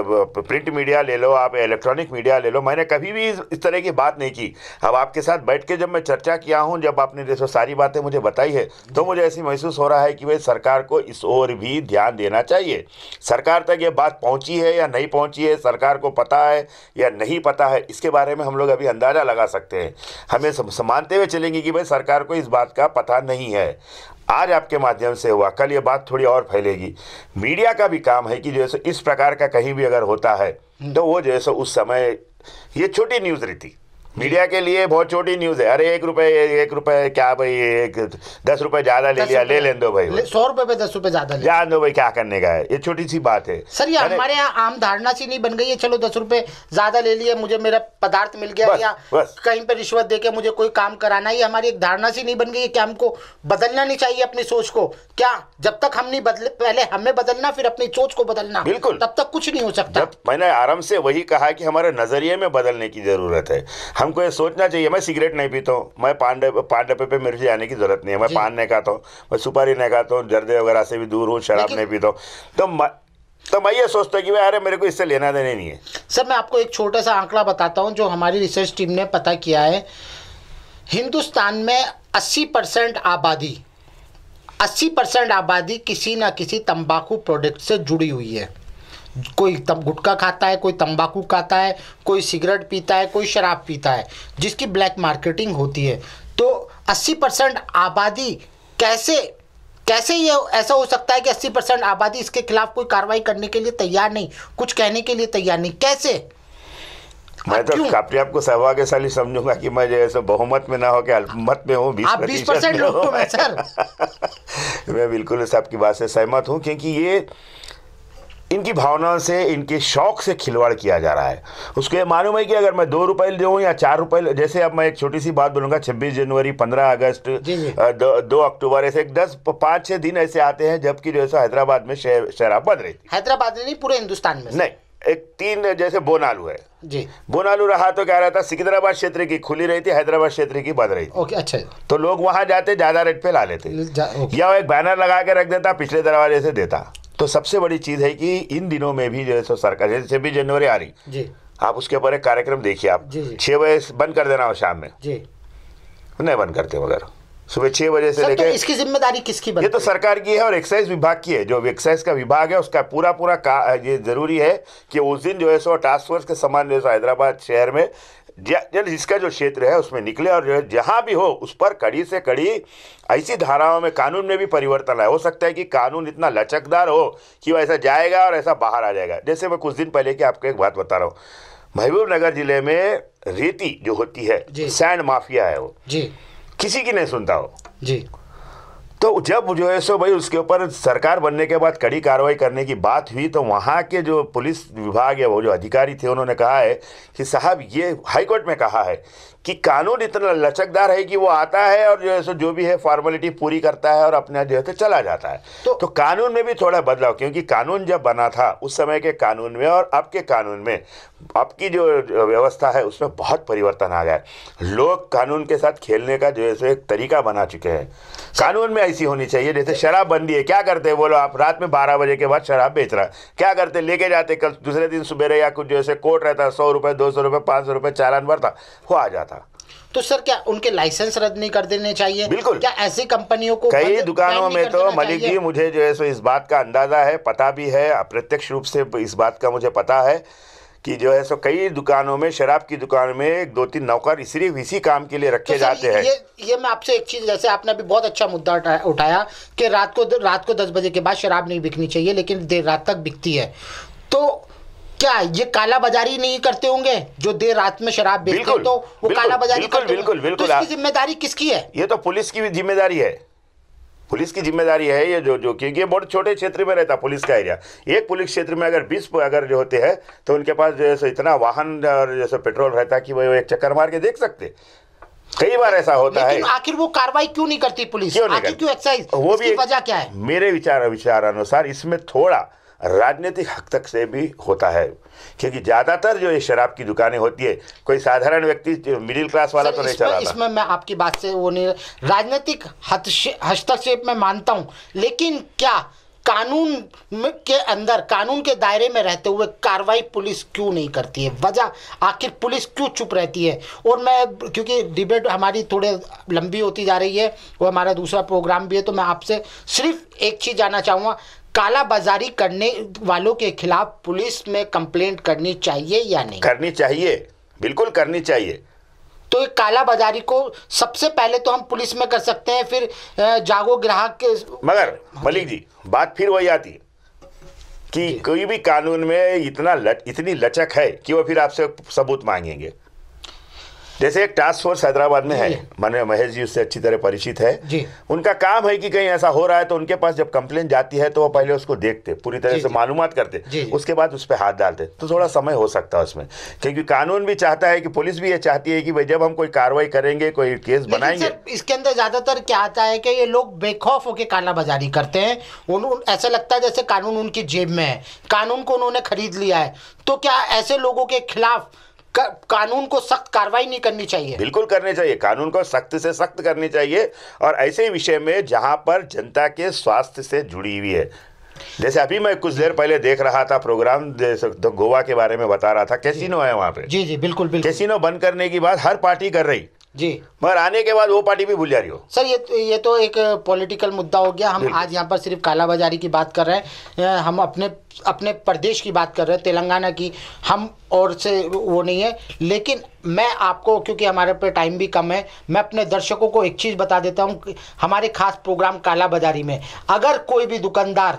वो प्रिंट मीडिया ले लो आप इलेक्ट्रॉनिक मीडिया ले लो मैंने कभी भी इस तरह की बात नहीं की अब आपके साथ बैठ के जब मैं चर्चा किया हूँ जब आपने जैसे सारी बातें मुझे बताई है तो मुझे ऐसी महसूस हो रहा है कि भाई सरकार को इस ओर भी ध्यान देना चाहिए सरकार तक ये बात पहुँची है या नहीं पहुँची है सरकार को पता है या नहीं पता है इसके बारे में हम लोग अभी अंदाज़ा लगा सकते हैं हमें मानते हुए चलेंगे कि भाई सरकार को इस बात का पता नहीं है आज आपके माध्यम से हुआ कल ये बात थोड़ी और फैलेगी मीडिया का भी काम है कि जैसे इस प्रकार का कहीं भी अगर होता है हम्म। तो वो जैसे उस समय ये छोटी न्यूज़ रही थी मीडिया के लिए बहुत छोटी न्यूज है अरे एक रुपए एक रुपए क्या भाई एक दस रुपए ज्यादा ले लिया ले लें दो भाई सौ रुपए पे दस रुपए ज्यादा जान दो भाई क्या करने का है ये छोटी सी बात है सर ये हमारे यहाँ आम धारणा सी नहीं बन गई है चलो दस रुपए ज्यादा ले लिए मुझे मेरा पदार्थ मिल गया या कहीं पर रिश्वत दे के मुझे कोई काम कराना ये हमारी एक धारणा सी नहीं बन गई है क्या हमको बदलना नहीं चाहिए अपनी सोच को क्या जब तक हम नहीं बदले पहले हमें बदलना फिर अपनी सोच को बदलना बिल्कुल तब तक कुछ नहीं हो सकता मैंने आराम से वही कहा कि हमारे नजरिए में बदलने की जरूरत है हमको ये सोचना चाहिए मैं सिगरेट नहीं पीता हूँ मैं पान डब्बे पान डब्बे पे मेरे से जाने की जरूरत नहीं है मैं पान नहीं खाता हूँ मैं सुपारी नहीं खाता हूँ जर्दे वगैरह से भी दूर हूँ शराब नहीं पीता हूँ तो तो मैं ये सोचता कि अरे मेरे को इससे लेना देने नहीं है सर मैं आपको एक छोटा सा आंकड़ा बताता हूँ जो हमारी रिसर्च टीम ने पता किया है हिंदुस्तान में अस्सी परसेंट आबादी अस्सी परसेंट आबादी किसी ना किसी तंबाकू प्रोडक्ट से जुड़ी हुई है कोई तम गुटखा खाता है कोई तंबाकू खाता है कोई सिगरेट पीता है कोई शराब पीता है जिसकी ब्लैक मार्केटिंग होती है तो 80 परसेंट आबादी कैसे कैसे ये ऐसा हो सकता है कि 80 परसेंट आबादी इसके खिलाफ कोई कार्रवाई करने के लिए तैयार नहीं कुछ कहने के लिए तैयार नहीं कैसे मैं तो अपने आपको को सौभाग्यशाली समझूंगा कि मैं जैसे बहुमत में ना हो के अल्पमत में हूँ बीस परसेंट लोग मैं मैं बिल्कुल इस आपकी बात से सहमत हूँ क्योंकि ये इनकी भावना से इनके शौक से खिलवाड़ किया जा रहा है उसको ये मालूम है कि अगर मैं दो रुपए दूँ या चार रुपए जैसे अब मैं एक छोटी सी बात बोलूँगा छब्बीस जनवरी पंद्रह अगस्त दो, दो अक्टूबर ऐसे एक दस पाँच छः दिन ऐसे आते हैं जबकि जो है हैदराबाद में शराब बंद रही हैदराबाद में नहीं पूरे हिंदुस्तान में नहीं एक तीन जैसे बोनालू है जी बोनालू रहा तो क्या रहता सिकंदराबाद क्षेत्र की खुली रही थी हैदराबाद क्षेत्र की बंद रही ओके अच्छा तो लोग वहां जाते ज्यादा रेट पे ला लेते या एक बैनर लगा के रख देता पिछले दरवाजे से देता तो सबसे बड़ी चीज़ है कि इन दिनों में भी जो है सो सरकार जैसे भी जनवरी आ रही जी आप उसके ऊपर एक कार्यक्रम देखिए आप छह बजे बंद कर देना हो शाम में जी नहीं बंद करते वगैरह सुबह छह बजे से लेकर तो इसकी जिम्मेदारी किसकी बनती ये तो सरकार की है और एक्साइज विभाग की है जो एक्साइज का विभाग है उसका पूरा पूरा का ये जरूरी है कि उस दिन जो है सो टास्क फोर्स के समान जो है सो हैदराबाद शहर में जिसका जो क्षेत्र है उसमें निकले और जो है जहाँ भी हो उस पर कड़ी से कड़ी ऐसी धाराओं में कानून में भी परिवर्तन आया हो सकता है कि कानून इतना लचकदार हो कि वो ऐसा जाएगा और ऐसा बाहर आ जाएगा जैसे मैं कुछ दिन पहले की आपको एक बात बता रहा हूँ महबूब नगर जिले में रेती जो होती है सैंड माफिया है वो जी किसी की नहीं सुनता हो जी तो जब जो है सो भाई उसके ऊपर सरकार बनने के बाद कड़ी कार्रवाई करने की बात हुई तो वहाँ के जो पुलिस विभाग है वो जो अधिकारी थे उन्होंने कहा है कि साहब ये हाईकोर्ट में कहा है कि कानून इतना लचकदार है कि वो आता है और जो है सो जो भी है फॉर्मेलिटी पूरी करता है और अपने जो है चला जाता है तो, तो कानून में भी थोड़ा बदलाव क्योंकि कानून जब बना था उस समय के कानून में और अब के कानून में अब की जो व्यवस्था है उसमें बहुत परिवर्तन आ गया है लोग कानून के साथ खेलने का जो है सो एक तरीका बना चुके हैं कानून में ऐसी होनी चाहिए जैसे शराब है क्या करते हैं बोलो आप रात में बारह बजे के बाद शराब बेच रहा क्या करते लेके जाते कल दूसरे दिन सुबेरे या कुछ है कोर्ट रहता है सौ रुपये दो सौ रुपये पाँच सौ रुपये चालान भरता वो आ जाता तो सर क्या उनके लाइसेंस रद्द नहीं कर देने चाहिए बिल्कुल क्या ऐसी कंपनियों को कई दुकानों में तो मलिक जी मुझे जो है सो इस बात का अंदाजा है पता भी है अप्रत्यक्ष रूप से इस बात का मुझे पता है कि जो है सो कई दुकानों में शराब की दुकान में एक दो तीन नौकर सिर्फ इसी काम के लिए रखे तो जाते हैं ये ये मैं आपसे एक चीज़ जैसे आपने भी बहुत अच्छा मुद्दा उठाया कि रात को रात को दस बजे के बाद शराब नहीं बिकनी चाहिए लेकिन देर रात तक बिकती है तो क्या ये काला बाजारी नहीं करते होंगे जो देर रात में शराब बेचते हैं तो वो काला बाजारी बिल्कुल बिल्कुल बिल्कुल तो इसकी जिम्मेदारी किसकी है ये तो पुलिस की जिम्मेदारी है पुलिस की जिम्मेदारी है ये जो जो क्योंकि ये बहुत छोटे क्षेत्र में रहता पुलिस का एरिया एक पुलिस क्षेत्र में अगर बीस अगर जो होते हैं तो उनके पास जो है इतना वाहन और जैसे पेट्रोल रहता कि वो एक चक्कर मार के देख सकते कई बार ऐसा होता है आखिर वो कार्रवाई क्यों नहीं करती पुलिस क्यों नहीं करती? क्यों एक्सरसाइज वो भी वजह क्या है मेरे विचार विचार अनुसार इसमें थोड़ा राजनीतिक हक तक से भी होता है क्योंकि ज़्यादातर जो ये शराब की दुकानें होती है कोई साधारण व्यक्ति मिडिल क्लास वाला तो नहीं चला इसमें मैं आपकी बात से वो नहीं राजनीतिक हस्तक्षेप में मानता हूँ लेकिन क्या कानून के अंदर कानून के दायरे में रहते हुए कार्रवाई पुलिस क्यों नहीं करती है वजह आखिर पुलिस क्यों चुप रहती है और मैं क्योंकि डिबेट हमारी थोड़े लंबी होती जा रही है वो हमारा दूसरा प्रोग्राम भी है तो मैं आपसे सिर्फ एक चीज़ जानना चाहूँगा कालाबाजारी करने वालों के खिलाफ पुलिस में कंप्लेंट करनी चाहिए या नहीं करनी चाहिए बिल्कुल करनी चाहिए तो ये कालाबाजारी को सबसे पहले तो हम पुलिस में कर सकते हैं फिर जागो ग्राहक के मगर मलिक जी बात फिर वही आती है कि कोई भी कानून में इतना लच, इतनी लचक है कि वो फिर आपसे सबूत मांगेंगे जैसे एक टास्क फोर्स हैदराबाद में है माननीय महेश जी उससे अच्छी तरह परिचित है जी उनका काम है कि कहीं ऐसा हो रहा है तो उनके पास जब कंप्लेन जाती है तो वो पहले उसको देखते पूरी तरह से मालूम करते उसके बाद उस पर हाथ डालते तो थोड़ा समय हो सकता है उसमें क्योंकि कानून भी चाहता है कि पुलिस भी ये चाहती है कि भाई जब हम कोई कार्रवाई करेंगे कोई केस बनाएंगे इसके अंदर ज्यादातर क्या आता है कि ये लोग बेखौफ होकर कालाबाजारी करते हैं ऐसा लगता है जैसे कानून उनकी जेब में है कानून को उन्होंने खरीद लिया है तो क्या ऐसे लोगों के खिलाफ कानून को सख्त कार्रवाई नहीं करनी चाहिए बिल्कुल करनी चाहिए कानून को सख्त से सख्त करनी चाहिए और ऐसे विषय में जहां पर जनता के स्वास्थ्य से जुड़ी हुई है जैसे अभी मैं कुछ देर पहले देख रहा था प्रोग्राम तो गोवा के बारे में बता रहा था कैसीनो है वहाँ पे जी जी बिल्कुल बिल्कुल कैसीनो बंद करने की बात हर पार्टी कर रही जी मगर आने के बाद वो पार्टी भी भूल जा रही हो सर ये तो- ये तो एक पॉलिटिकल मुद्दा हो गया हम आज यहाँ पर सिर्फ कालाबाजारी की बात कर रहे हैं हम अपने अपने प्रदेश की बात कर रहे हैं तेलंगाना की हम और से वो नहीं है लेकिन मैं आपको क्योंकि हमारे पे टाइम भी कम है मैं अपने दर्शकों को एक चीज़ बता देता हूँ हमारे खास प्रोग्राम काला बाजारी में अगर कोई भी दुकानदार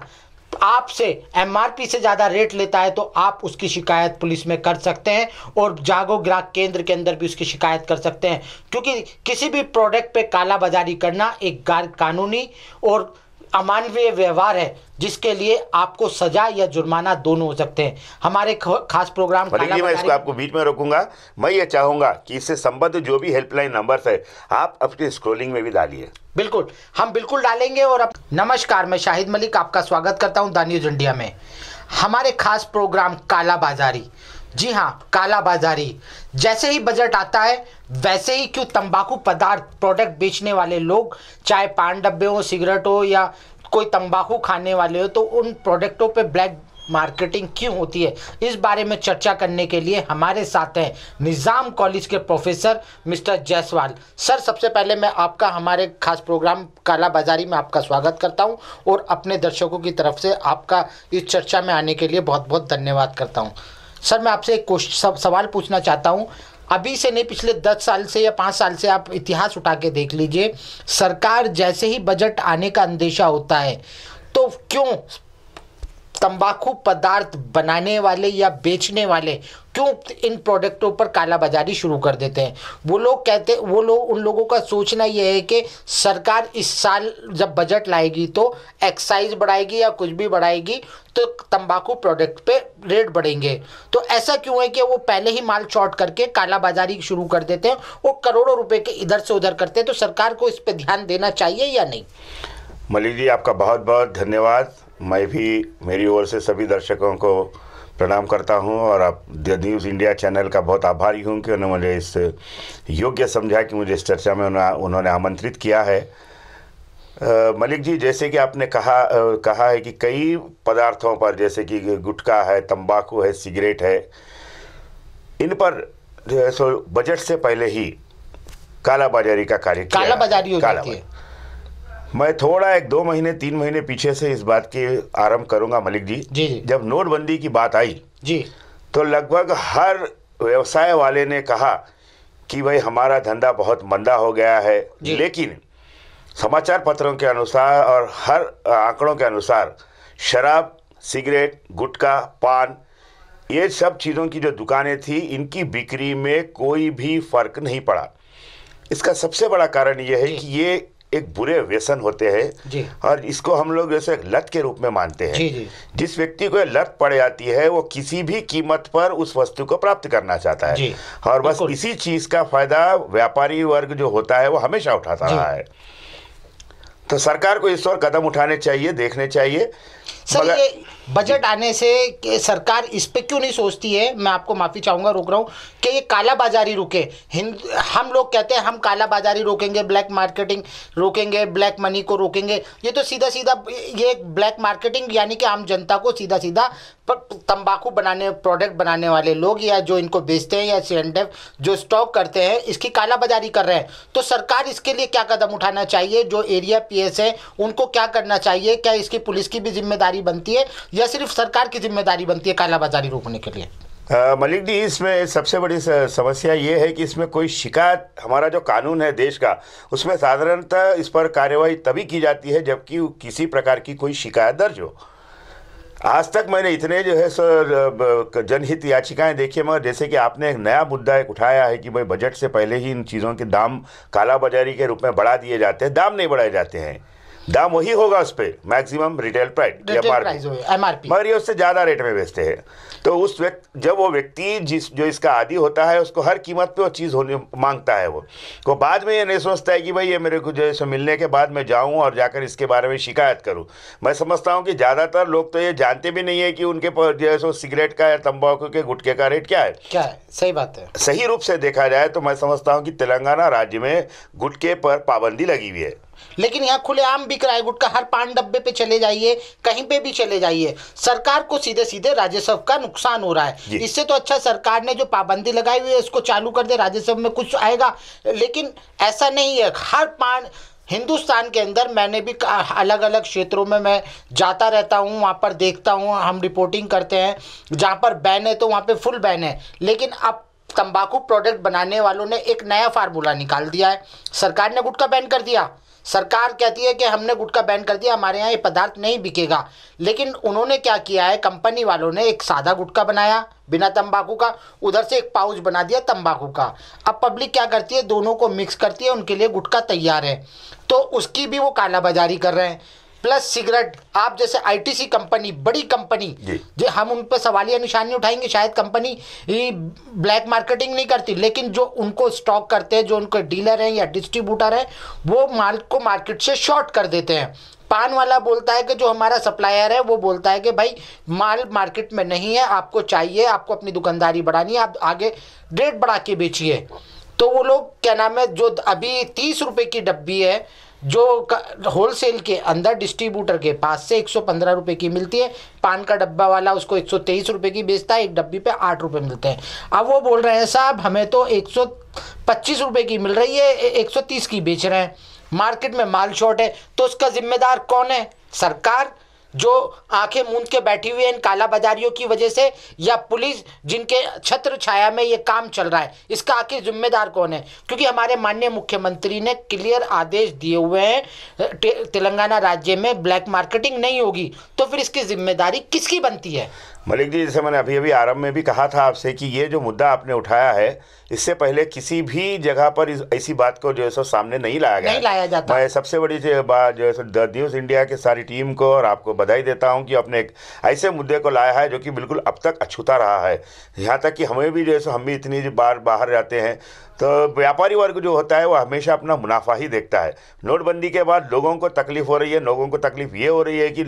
आपसे एमआरपी से ज़्यादा रेट लेता है तो आप उसकी शिकायत पुलिस में कर सकते हैं और जागो ग्राहक केंद्र के अंदर भी उसकी शिकायत कर सकते हैं क्योंकि किसी भी प्रोडक्ट पे कालाबाजारी करना एक गैर कानूनी और अमानवीय व्यवहार है जिसके लिए आपको सजा या जुर्माना दोनों हो सकते हैं हमारे खास प्रोग्राम मैं इसको आपको बीच में रोकूंगा मैं ये चाहूंगा कि इससे संबद्ध जो भी हेल्पलाइन नंबर है आप अपने स्क्रोलिंग में भी डालिए बिल्कुल हम बिल्कुल डालेंगे और अब नमस्कार मैं शाहिद मलिक आपका स्वागत करता हूँ द झंडिया इंडिया में हमारे खास प्रोग्राम काला बाजारी जी हाँ काला बाजारी जैसे ही बजट आता है वैसे ही क्यों तंबाकू पदार्थ प्रोडक्ट बेचने वाले लोग चाहे पान डब्बे हो सिगरेट हो या कोई तंबाकू खाने वाले हो तो उन प्रोडक्टों पे ब्लैक मार्केटिंग क्यों होती है इस बारे में चर्चा करने के लिए हमारे साथ हैं निज़ाम कॉलेज के प्रोफेसर मिस्टर जायसवाल सर सबसे पहले मैं आपका हमारे खास प्रोग्राम काला बाजारी में आपका स्वागत करता हूं और अपने दर्शकों की तरफ से आपका इस चर्चा में आने के लिए बहुत बहुत धन्यवाद करता हूं सर मैं आपसे एक क्वेश्चन सवाल पूछना चाहता हूँ अभी से नहीं पिछले दस साल से या पाँच साल से आप इतिहास उठा के देख लीजिए सरकार जैसे ही बजट आने का अंदेशा होता है तो क्यों तंबाकू पदार्थ बनाने वाले या बेचने वाले क्यों इन प्रोडक्टों पर कालाबाजारी शुरू कर देते हैं वो लोग कहते वो लोग उन लोगों का सोचना यह है कि सरकार इस साल जब बजट लाएगी तो एक्साइज बढ़ाएगी या कुछ भी बढ़ाएगी तो तंबाकू प्रोडक्ट पे रेट बढ़ेंगे तो ऐसा क्यों है कि वो पहले ही माल शॉर्ट करके कालाबाजारी शुरू कर देते हैं और करोड़ों रुपए के इधर से उधर करते हैं तो सरकार को इस पर ध्यान देना चाहिए या नहीं मलिक जी आपका बहुत बहुत धन्यवाद मैं भी मेरी ओर से सभी दर्शकों को प्रणाम करता हूं और आप द न्यूज़ इंडिया चैनल का बहुत आभारी हूं कि उन्होंने मुझे इस योग्य समझा कि मुझे इस चर्चा में उन्होंने आमंत्रित किया है मलिक जी जैसे कि आपने कहा आ, कहा है कि कई पदार्थों पर जैसे कि गुटखा है तंबाकू है सिगरेट है इन पर जो है सो बजट से पहले ही काला बाजारी का कार्य बाजारी काला मैं थोड़ा एक दो महीने तीन महीने पीछे से इस बात की आरंभ करूंगा मलिक जी जी जब नोटबंदी की बात आई जी तो लगभग हर व्यवसाय वाले ने कहा कि भाई हमारा धंधा बहुत मंदा हो गया है लेकिन समाचार पत्रों के अनुसार और हर आंकड़ों के अनुसार शराब सिगरेट गुटखा पान ये सब चीज़ों की जो दुकानें थी इनकी बिक्री में कोई भी फर्क नहीं पड़ा इसका सबसे बड़ा कारण यह है कि ये एक बुरे व्यसन होते हैं और इसको हम लोग जैसे लत के रूप में मानते हैं जिस व्यक्ति को लत पड़ जाती है वो किसी भी कीमत पर उस वस्तु को प्राप्त करना चाहता है और बस इसी चीज का फायदा व्यापारी वर्ग जो होता है वो हमेशा उठाता रहा है तो सरकार को इस और कदम उठाने चाहिए देखने चाहिए सर ये बजट आने से सरकार इस पर क्यों नहीं सोचती है मैं आपको माफ़ी चाहूँगा रोक रहा हूँ कि ये काला बाजारी रुके हिंद हम लोग कहते हैं हम काला बाजारी रोकेंगे ब्लैक मार्केटिंग रोकेंगे ब्लैक मनी को रोकेंगे ये तो सीधा सीधा ये ब्लैक मार्केटिंग यानी कि आम जनता को सीधा सीधा तंबाकू बनाने प्रोडक्ट बनाने वाले लोग या जो इनको बेचते हैं या सिलेंडर जो स्टॉक करते हैं इसकी कालाबाजारी कर रहे हैं तो सरकार इसके लिए क्या कदम उठाना चाहिए जो एरिया पी है उनको क्या करना चाहिए क्या इसकी पुलिस की भी जिम्मेदारी जिम्मेदारी बनती है या सिर्फ सरकार की जिम्मेदारी बनती है कालाबाजारी रोकने के लिए मलिक जी इसमें सबसे बड़ी समस्या ये है कि इसमें कोई शिकायत हमारा जो कानून है देश का उसमें साधारणतः इस पर कार्यवाही तभी की जाती है जबकि किसी प्रकार की कोई शिकायत दर्ज हो आज तक मैंने इतने जो है सर जनहित याचिकाएं देखी मगर जैसे कि आपने एक नया मुद्दा एक उठाया है कि भाई बजट से पहले ही इन चीज़ों के दाम कालाबाजारी के रूप में बढ़ा दिए जाते हैं दाम नहीं बढ़ाए जाते हैं दाम वही होगा उस पर मैक्सिमम रिटेल प्राइस मगर ये उससे ज़्यादा रेट में बेचते हैं तो उस व्यक्ति जब वो व्यक्ति जिस जो इसका आदि होता है उसको हर कीमत पे वो चीज़ होने मांगता है वो को बाद में ये नहीं सोचता है कि भाई ये मेरे को जो है मिलने के बाद मैं जाऊँ और जाकर इसके बारे में शिकायत करूँ मैं समझता हूँ कि ज़्यादातर लोग तो ये जानते भी नहीं है कि उनके जो है सो सिगरेट का या तम्बाकू के गुटके का रेट क्या है क्या है सही बात है सही रूप से देखा जाए तो मैं समझता हूँ कि तेलंगाना राज्य में गुटके पर पाबंदी लगी हुई है लेकिन यहाँ खुलेआम बिक रहा है गुटखा हर पान डब्बे पे चले जाइए कहीं पे भी चले जाइए सरकार को सीधे सीधे राजस्व का नुकसान हो रहा है इससे तो अच्छा सरकार ने जो पाबंदी लगाई हुई है इसको चालू कर दे राजस्व में कुछ आएगा लेकिन ऐसा नहीं है हर पान हिंदुस्तान के अंदर मैंने भी अलग अलग क्षेत्रों में मैं जाता रहता हूँ वहाँ पर देखता हूँ हम रिपोर्टिंग करते हैं जहाँ पर बैन है तो वहाँ पे फुल बैन है लेकिन अब तंबाकू प्रोडक्ट बनाने वालों ने एक नया फार्मूला निकाल दिया है सरकार ने गुटखा बैन कर दिया सरकार कहती है कि हमने गुटखा बैन कर दिया हमारे यहाँ ये पदार्थ नहीं बिकेगा लेकिन उन्होंने क्या किया है कंपनी वालों ने एक सादा गुटखा बनाया बिना तंबाकू का उधर से एक पाउच बना दिया तंबाकू का अब पब्लिक क्या करती है दोनों को मिक्स करती है उनके लिए गुटखा तैयार है तो उसकी भी वो कालाबाजारी कर रहे हैं प्लस सिगरेट आप जैसे आईटीसी कंपनी बड़ी कंपनी जो हम उन पर सवालिया निशानी उठाएंगे शायद कंपनी ब्लैक मार्केटिंग नहीं करती लेकिन जो उनको स्टॉक करते हैं जो उनके डीलर हैं या डिस्ट्रीब्यूटर हैं वो माल को मार्केट से शॉर्ट कर देते हैं पान वाला बोलता है कि जो हमारा सप्लायर है वो बोलता है कि भाई माल मार्केट में नहीं है आपको चाहिए आपको अपनी दुकानदारी बढ़ानी है आप आगे रेट बढ़ा के बेचिए तो वो लोग क्या नाम है जो अभी तीस रुपये की डब्बी है जो होलसेल के अंदर डिस्ट्रीब्यूटर के पास से एक सौ पंद्रह रुपये की मिलती है पान का डब्बा वाला उसको एक सौ तेईस रुपये की बेचता है एक डब्बी पे आठ रुपये मिलते हैं अब वो बोल रहे हैं साहब हमें तो एक सौ पच्चीस रुपये की मिल रही है एक सौ तीस की बेच रहे हैं मार्केट में माल शॉर्ट है तो उसका जिम्मेदार कौन है सरकार जो आंखें मूंद के बैठी हुई है इन काला बाजारियों की वजह से या पुलिस जिनके छत्र छाया में ये काम चल रहा है इसका आखिर जिम्मेदार कौन है क्योंकि हमारे माननीय मुख्यमंत्री ने क्लियर आदेश दिए हुए हैं ते, तेलंगाना राज्य में ब्लैक मार्केटिंग नहीं होगी तो फिर इसकी जिम्मेदारी किसकी बनती है मलिक जी जैसे मैंने अभी अभी आरंभ में भी कहा था आपसे कि ये जो मुद्दा आपने उठाया है इससे पहले किसी भी जगह पर इस ऐसी बात को जो है सो सामने नहीं लाया गया नहीं लाया जाता मैं सबसे बड़ी बात जो है सो द न्यूज़ इंडिया की सारी टीम को और आपको बधाई देता हूँ कि आपने एक ऐसे मुद्दे को लाया है जो कि बिल्कुल अब तक अछूता रहा है यहाँ तक कि हमें भी जो है सो हम भी इतनी बार बाहर जाते हैं तो व्यापारी वर्ग जो होता है वो हमेशा अपना मुनाफा ही देखता है नोटबंदी के बाद लोगों को तकलीफ हो रही है लोगों को तकलीफ ये हो रही है कि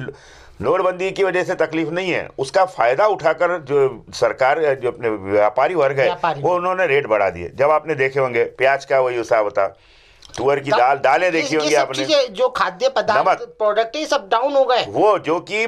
नोटबंदी की वजह से तकलीफ नहीं है उसका फायदा उठाकर जो सरकार जो अपने व्यापारी वर्ग है वो उन्होंने रेट बढ़ा दिए जब आपने देखे होंगे प्याज का वही हिसाब होता तुअर की दाल दालें देखी होंगी आपने जो खाद्य पदार्थ प्रोडक्ट ही सब डाउन हो गए वो जो कि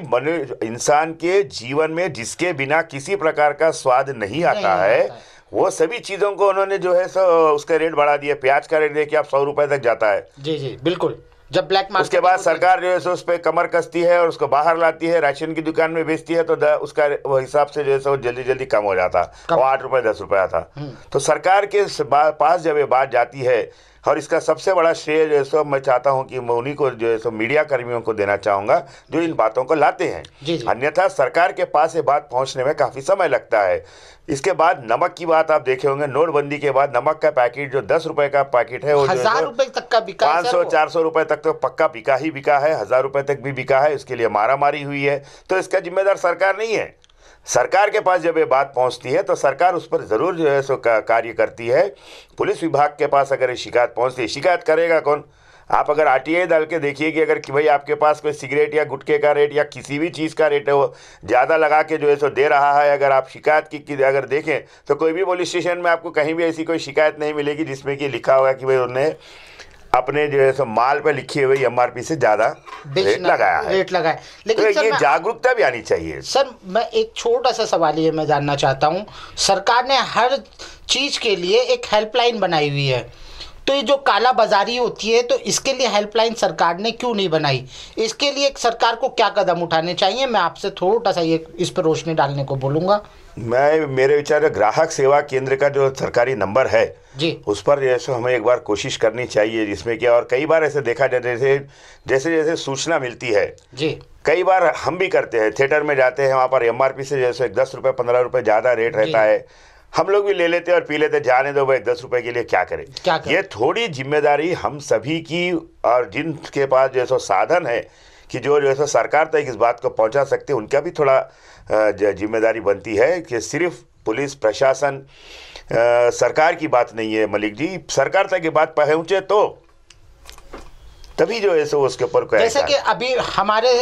इंसान के जीवन में जिसके बिना किसी प्रकार का स्वाद नहीं आता नहीं है वो सभी चीजों को उन्होंने जो है सो उसका रेट बढ़ा दिया प्याज का रेट देखिए आप सौ रुपए तक जाता है जी जी बिल्कुल जब ब्लैक मार्केट उसके बाद सरकार जो है उस पर कमर कसती है और उसको बाहर लाती है राशन की दुकान में बेचती है तो उसका वो हिसाब से जो है वो जल्दी जल्दी कम हो जाता वो आठ रुपये दस रुपया था हम्म। तो सरकार के पास जब ये बात जाती है और इसका सबसे बड़ा श्रेय जो है सो मैं चाहता हूँ कि मैं उन्हीं को जो है सो मीडिया कर्मियों को देना चाहूँगा जो इन बातों को लाते हैं अन्यथा सरकार के पास ये बात पहुँचने में काफ़ी समय लगता है इसके बाद नमक की बात आप देखे होंगे नोटबंदी के बाद नमक का पैकेट जो दस रुपए का पैकेट है वो हजार रुपए तक का बिका पाँच सौ चार सौ रुपए तक तो पक्का बिका ही बिका है हजार रुपए तक भी बिका है उसके लिए मारामारी हुई है तो इसका जिम्मेदार सरकार नहीं है सरकार के पास जब ये बात पहुंचती है तो सरकार उस पर ज़रूर जो है सो कार्य करती है पुलिस विभाग के पास अगर ये शिकायत पहुंचती है शिकायत करेगा कौन आप अगर आर टी आई डाल के देखिए कि अगर कि भाई आपके पास कोई सिगरेट या गुटके का रेट या किसी भी चीज़ का रेट है वो ज़्यादा लगा के जो है सो दे रहा है अगर आप शिकायत की, की अगर देखें तो कोई भी पुलिस स्टेशन में आपको कहीं भी ऐसी कोई शिकायत नहीं मिलेगी जिसमें कि लिखा होगा कि भाई उन्हें अपने जो है सो माल पे लिखी हुई एमआरपी से ज्यादा रेट लगाया है रेट लगाया तो लेकिन तो ये जागरूकता भी आनी चाहिए सर मैं एक छोटा सा सवाल ये मैं जानना चाहता हूँ सरकार ने हर चीज के लिए एक हेल्पलाइन बनाई हुई है तो ये जो काला बाजारी होती है तो इसके लिए हेल्पलाइन सरकार ने क्यों नहीं बनाई इसके लिए सरकार को क्या कदम उठाने चाहिए मैं आपसे थोड़ा सा ये इस पर रोशनी डालने को बोलूँगा मैं मेरे विचार ग्राहक सेवा केंद्र का जो सरकारी नंबर है जी उस पर जैसे हमें एक बार कोशिश करनी चाहिए जिसमें क्या और कई बार ऐसे देखा जाता जैसे जैसे जैसे सूचना मिलती है जी कई बार हम भी करते हैं थिएटर में जाते हैं वहाँ पर एम से जैसे दस रुपये पंद्रह रुपये ज़्यादा रेट रहता है हम लोग भी ले लेते हैं और पी लेते जाने दो भाई दस रुपए के लिए क्या करें क्या करें? ये थोड़ी जिम्मेदारी हम सभी की और जिनके पास जो सो साधन है कि जो जो है सरकार तक इस बात को पहुंचा सकते हैं उनका भी थोड़ा जिम्मेदारी बनती है कि सिर्फ पुलिस प्रशासन आ, सरकार की बात नहीं है मलिक जी सरकार तक की बात पहुंचे तो तभी जो है उसके ऊपर जैसे कि अभी हमारे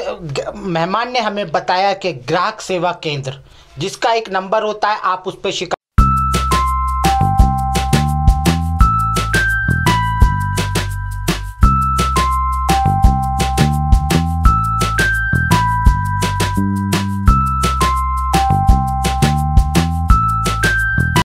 मेहमान ने हमें बताया कि ग्राहक सेवा केंद्र जिसका एक नंबर होता है आप उस पर शिकायत